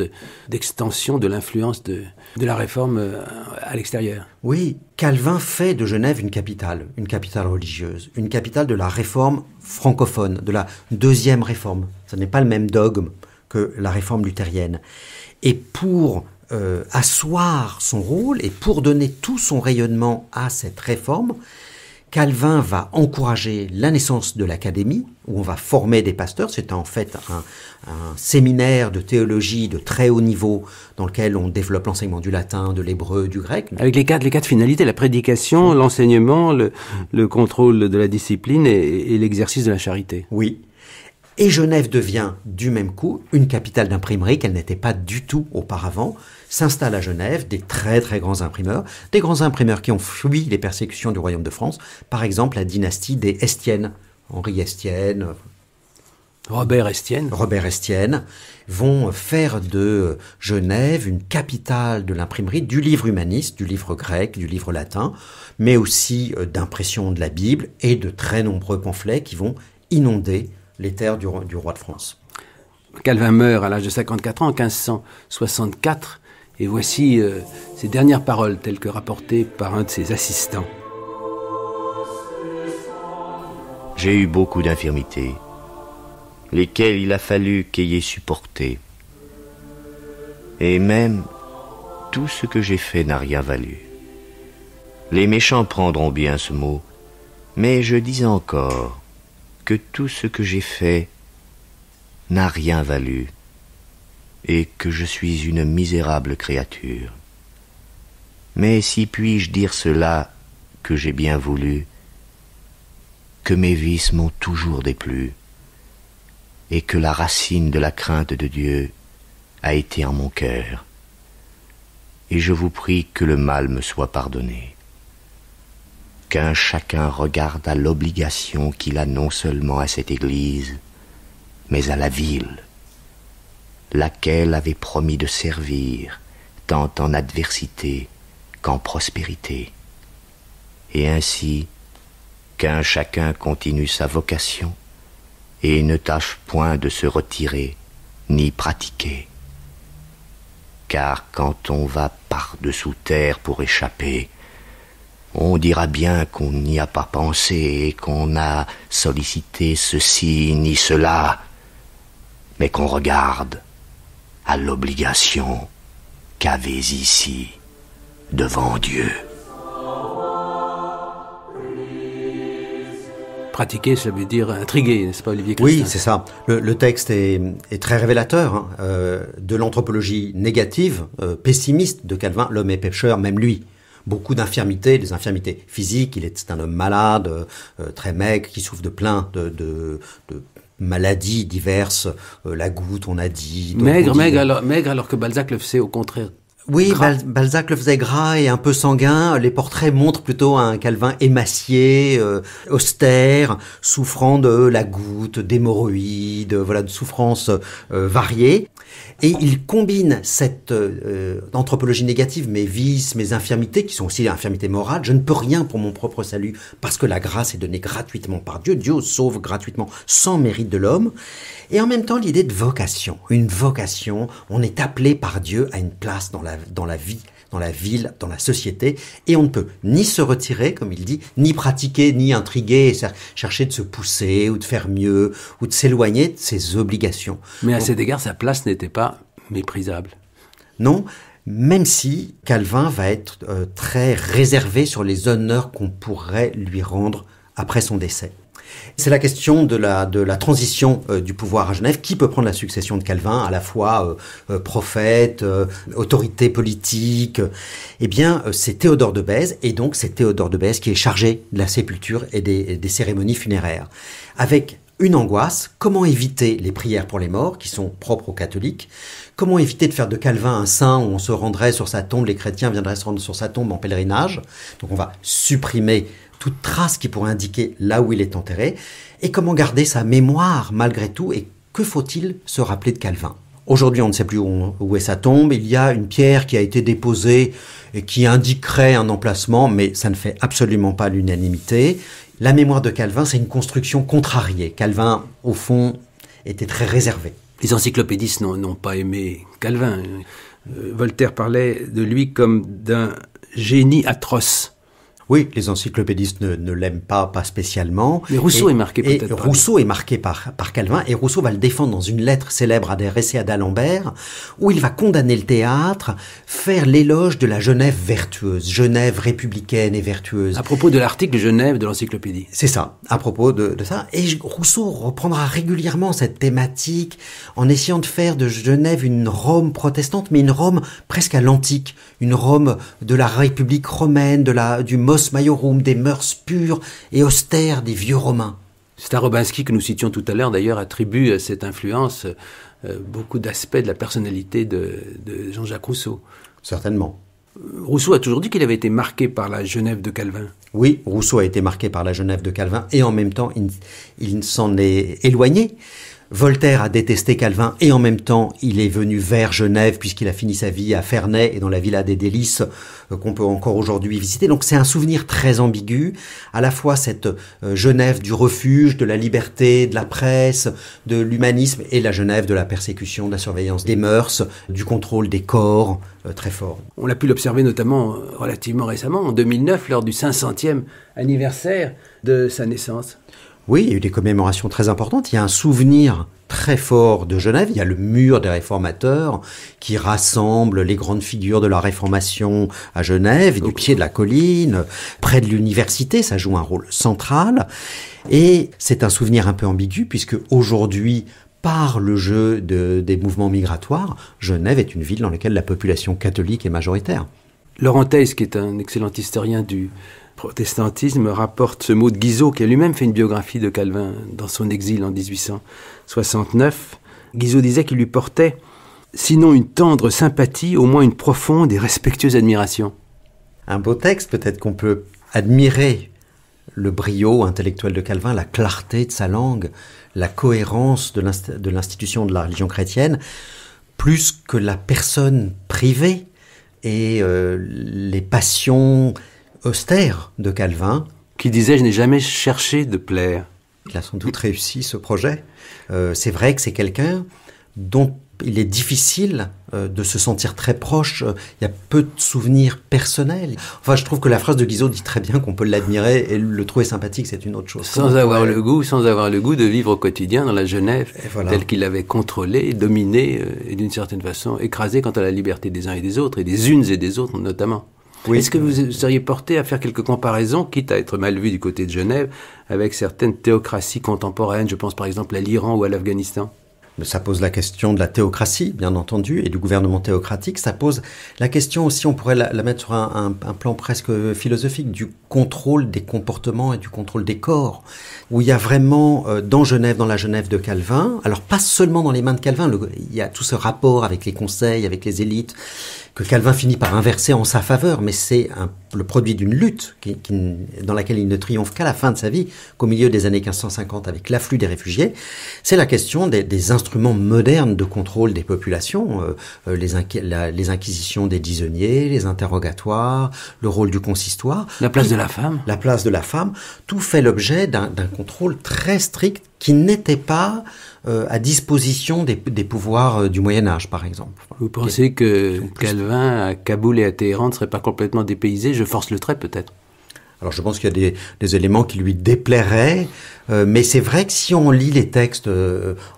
d'extension de, l'influence de, de, la réforme euh, à l'extérieur. Oui, Calvin fait de Genève une capitale, une capitale religieuse, une capitale de la réforme francophone, de la deuxième réforme. Ce n'est pas le même dogme que la réforme luthérienne. Et pour euh, asseoir son rôle et pour donner tout son rayonnement à cette réforme, Calvin va encourager la naissance de l'académie, où on va former des pasteurs. C'est en fait un, séminaire de théologie de très haut niveau dans lequel on développe l'enseignement du latin, de l'hébreu, du grec. Avec les quatre, les quatre finalités, la prédication, l'enseignement, le, le, contrôle de la discipline et l'exercice de la charité. Oui, et Genève devient du même coup une capitale d'imprimerie qu'elle n'était pas du tout auparavant. S'installent à Genève des très très grands imprimeurs, des grands imprimeurs qui ont fui les persécutions du royaume de France, par exemple la dynastie des Estienne, Henri Estienne, Robert Estienne. Robert Estienne vont faire de Genève une capitale de l'imprimerie du livre humaniste, du livre grec, du livre latin, mais aussi euh, d'impression de la Bible et de très nombreux pamphlets qui vont inonder les terres du, roi de France. Calvin meurt à l'âge de 54 ans, en 1564, et voici ses euh, dernières paroles telles que rapportées par un de ses assistants. J'ai eu beaucoup d'infirmités, lesquelles il a fallu qu'ayez supporté. Et même tout ce que j'ai fait n'a rien valu. Les méchants prendront bien ce mot, mais je dis encore, que tout ce que j'ai fait n'a rien valu, et que je suis une misérable créature. Mais si puis-je dire cela que j'ai bien voulu, que mes vices m'ont toujours déplu, et que la racine de la crainte de Dieu a été en mon cœur, et je vous prie que le mal me soit pardonné qu'un chacun regarde à l'obligation qu'il a non seulement à cette Église, mais à la ville, laquelle avait promis de servir tant en adversité qu'en prospérité, et ainsi qu'un chacun continue sa vocation et ne tâche point de se retirer ni pratiquer. Car quand on va par-dessous terre pour échapper, on dira bien qu'on n'y a pas pensé, qu'on a sollicité ceci ni cela, mais qu'on regarde à l'obligation qu'avez ici devant Dieu. Pratiquer, ça veut dire intriguer, n'est-ce pas, Olivier Christian Oui, c'est ça. Le, texte est, très révélateur hein, euh, de l'anthropologie négative, euh, pessimiste de Calvin. L'homme est pêcheur, même lui beaucoup d'infirmités, des infirmités physiques. Il est, un homme malade, euh, très maigre, qui souffre de plein de, maladies diverses. Euh, la goutte, on a dit. Maigre, maigre, alors, alors que Balzac le faisait au contraire oui, Balzac le faisait gras et un peu sanguin. Les portraits montrent plutôt un Calvin émacié, euh, austère, souffrant de la goutte, d'hémorroïdes, voilà, de souffrances variées. Et il combine cette euh, anthropologie négative, mes vices, mes infirmités, qui sont aussi des infirmités morales, je ne peux rien pour mon propre salut, parce que la grâce est donnée gratuitement par Dieu, Dieu sauve gratuitement, sans mérite de l'homme, et en même temps l'idée de vocation, une vocation, on est appelé par Dieu à une place dans la, dans la vie dans la ville, dans la société, et on ne peut ni se retirer, comme il dit, ni pratiquer, ni intriguer, chercher de se pousser ou de faire mieux ou de s'éloigner de ses obligations. Mais à cet égard, sa place n'était pas méprisable. Non, même si Calvin va être euh, très réservé sur les honneurs qu'on pourrait lui rendre après son décès. C'est la question de la, transition euh, du pouvoir à Genève. Qui peut prendre la succession de Calvin, à la fois euh, euh, prophète, autorité politique Eh bien, c'est Théodore de Bèze, et donc c'est Théodore de Bèze qui est chargé de la sépulture et des, des cérémonies funéraires. Avec une angoisse, comment éviter les prières pour les morts, qui sont propres aux catholiques, comment éviter de faire de Calvin un saint où on se rendrait sur sa tombe, les chrétiens viendraient se rendre sur sa tombe en pèlerinage, donc on va supprimer toute trace qui pourrait indiquer là où il est enterré, et comment garder sa mémoire malgré tout, et que faut-il se rappeler de Calvin Aujourd'hui, on ne sait plus où, est sa tombe. Il y a une pierre qui a été déposée et qui indiquerait un emplacement, mais ça ne fait absolument pas l'unanimité. La mémoire de Calvin, c'est une construction contrariée. Calvin, au fond, était très réservé. Les encyclopédistes n'ont pas aimé Calvin. Euh, Voltaire parlait de lui comme d'un génie atroce. Oui, les encyclopédistes ne, l'aiment pas, pas spécialement. Rousseau est marqué peut-être. Rousseau est marqué par, Calvin et Rousseau va le défendre dans une lettre célèbre adressée à d'Alembert où il va condamner le théâtre, faire l'éloge de la Genève vertueuse, Genève républicaine et vertueuse. À propos de l'article Genève de l'encyclopédie. C'est ça, à propos de ça. Et Rousseau reprendra régulièrement cette thématique en essayant de faire de Genève une Rome protestante, mais une Rome presque à l'antique, une Rome de la République romaine, de la, du mos maiorum, des mœurs pures et austères des vieux romains. C'est à Robinsky que nous citions tout à l'heure d'ailleurs, attribue à cette influence euh, beaucoup d'aspects de la personnalité de, Jean-Jacques Rousseau. Certainement. Rousseau a toujours dit qu'il avait été marqué par la Genève de Calvin. Oui, Rousseau a été marqué par la Genève de Calvin et en même temps il s'en est éloigné. Voltaire a détesté Calvin et en même temps il est venu vers Genève puisqu'il a fini sa vie à Ferney et dans la Villa des Délices euh, qu'on peut encore aujourd'hui visiter. Donc c'est un souvenir très ambigu, à la fois cette euh, Genève du refuge, de la liberté, de la presse, de l'humanisme et la Genève de la persécution, de la surveillance des mœurs, du contrôle des corps euh, très fort. On l'a pu l'observer notamment relativement récemment, en 2009, lors du 500e anniversaire de sa naissance. Oui, il y a eu des commémorations très importantes. Il y a un souvenir très fort de Genève. Il y a le mur des réformateurs qui rassemble les grandes figures de la réformation à Genève, du pied de la colline, près de l'université. Ça joue un rôle central. Et c'est un souvenir un peu ambigu puisque aujourd'hui, par le jeu des mouvements migratoires, Genève est une ville dans laquelle la population catholique est majoritaire. Laurent Theis, qui est un excellent historien du, protestantisme rapporte ce mot de Guizot, qui a lui-même fait une biographie de Calvin dans son exil en 1869. Guizot disait qu'il lui portait, sinon une tendre sympathie, au moins une profonde et respectueuse admiration. Un beau texte, peut-être qu'on peut admirer le brio intellectuel de Calvin, la clarté de sa langue, la cohérence de l'institution de, la religion chrétienne, plus que la personne privée et euh, les passions austère de Calvin. Qui disait Je n'ai jamais cherché de plaire. Il a sans doute réussi ce projet. Euh, c'est vrai que c'est quelqu'un dont il est difficile euh, de se sentir très proche. Il y a peu de souvenirs personnels. Enfin, je trouve que la phrase de Guizot dit très bien qu'on peut l'admirer et le trouver sympathique, c'est une autre chose. Sans avoir le goût, sans avoir le goût de vivre au quotidien dans la Genève telle qu'il l'avait contrôlée, dominée euh, et d'une certaine façon écrasée quant à la liberté des uns et des autres et des unes et des autres notamment. Est-ce que vous seriez porté à faire quelques comparaisons, quitte à être mal vu du côté de Genève, avec certaines théocraties contemporaines Je pense par exemple à l'Iran ou à l'Afghanistan. Ça pose la question de la théocratie, bien entendu, et du gouvernement théocratique. Ça pose la question aussi, on pourrait la, mettre sur un, plan presque philosophique, du contrôle des comportements et du contrôle des corps, où il y a vraiment euh, dans Genève, dans la Genève de Calvin, alors pas seulement dans les mains de Calvin, il y a tout ce rapport avec les conseils, avec les élites, que Calvin finit par inverser en sa faveur, mais c'est le produit d'une lutte qui, dans laquelle il ne triomphe qu'à la fin de sa vie, qu'au milieu des années 1550 avec l'afflux des réfugiés, c'est la question des, instruments modernes de contrôle des populations, euh, euh, les, les, inquisitions des disonniers, les interrogatoires, le rôle du consistoire. La place de la femme. La place de la femme, tout fait l'objet d'un contrôle très strict qui n'était pas euh, à disposition des, pouvoirs euh, du Moyen Âge, par exemple. Vous pensez que Calvin à Kaboul et à Téhéran ne serait pas complètement dépaysé Je force le trait peut-être. Alors je pense qu'il y a des, éléments qui lui déplairaient, euh, mais c'est vrai que si on lit les textes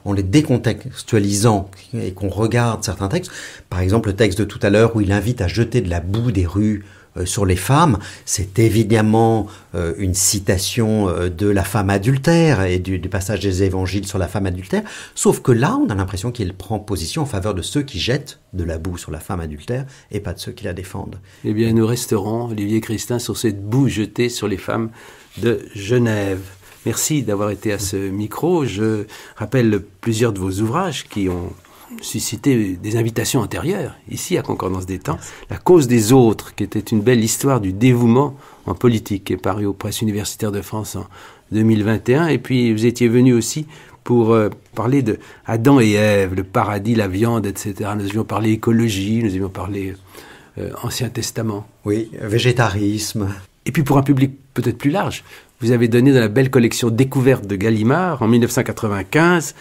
en les décontextualisant et qu'on regarde certains textes, par exemple le texte de tout à l'heure où il invite à jeter de la boue des rues euh, sur les femmes, c'est évidemment euh, une citation euh, de la femme adultère et du, passage des évangiles sur la femme adultère, sauf que là, on a l'impression qu'il prend position en faveur de ceux qui jettent de la boue sur la femme adultère et pas de ceux qui la défendent. Eh bien, nous resterons, Olivier Christin, sur cette boue jetée sur les femmes de Genève. Merci d'avoir été à ce micro. Je rappelle plusieurs de vos ouvrages qui ont Susciter des invitations antérieures, ici à Concordance des Temps, La cause des autres, qui était une belle histoire du dévouement en politique, qui est parue aux presses universitaires de France en 2021. Et puis vous étiez venu aussi pour euh, parler de Adam et Ève, le paradis, la viande, etc. Nous avions parlé écologie, nous avions parlé euh, Ancien Testament. Oui, végétarisme. Et puis pour un public peut-être plus large, vous avez donné dans la belle collection Découverte de Gallimard en 1995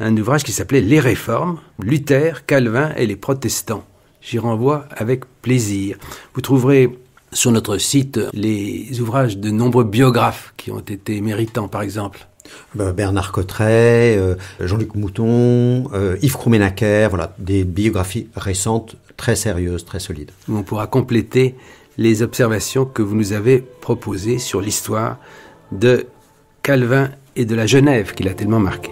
un ouvrage qui s'appelait Les réformes, Luther, Calvin et les protestants. J'y renvoie avec plaisir. Vous trouverez sur notre site les ouvrages de nombreux biographes qui ont été méritants, par exemple. Bah, Bernard Cotteret, euh, Jean-Luc Mouton, euh, Yves Krummenacker, voilà, des biographies récentes très sérieuses, très solides. On pourra compléter les observations que vous nous avez proposées sur l'histoire de Calvin et de la Genève qu'il a tellement marqué.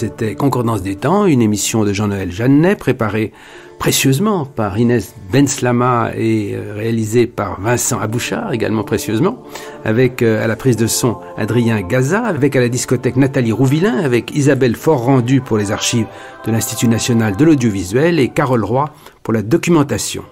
C'était Concordance des temps, une émission de Jean-Noël Jeannet préparée précieusement par Inès Benslama et euh, réalisée par Vincent Abouchard également précieusement, avec euh, à la prise de son Adrien Gaza, avec à la discothèque Nathalie Rouvillain, avec Isabelle Fort-Rendu pour les archives de l'Institut national de l'audiovisuel et Carole Roy pour la documentation.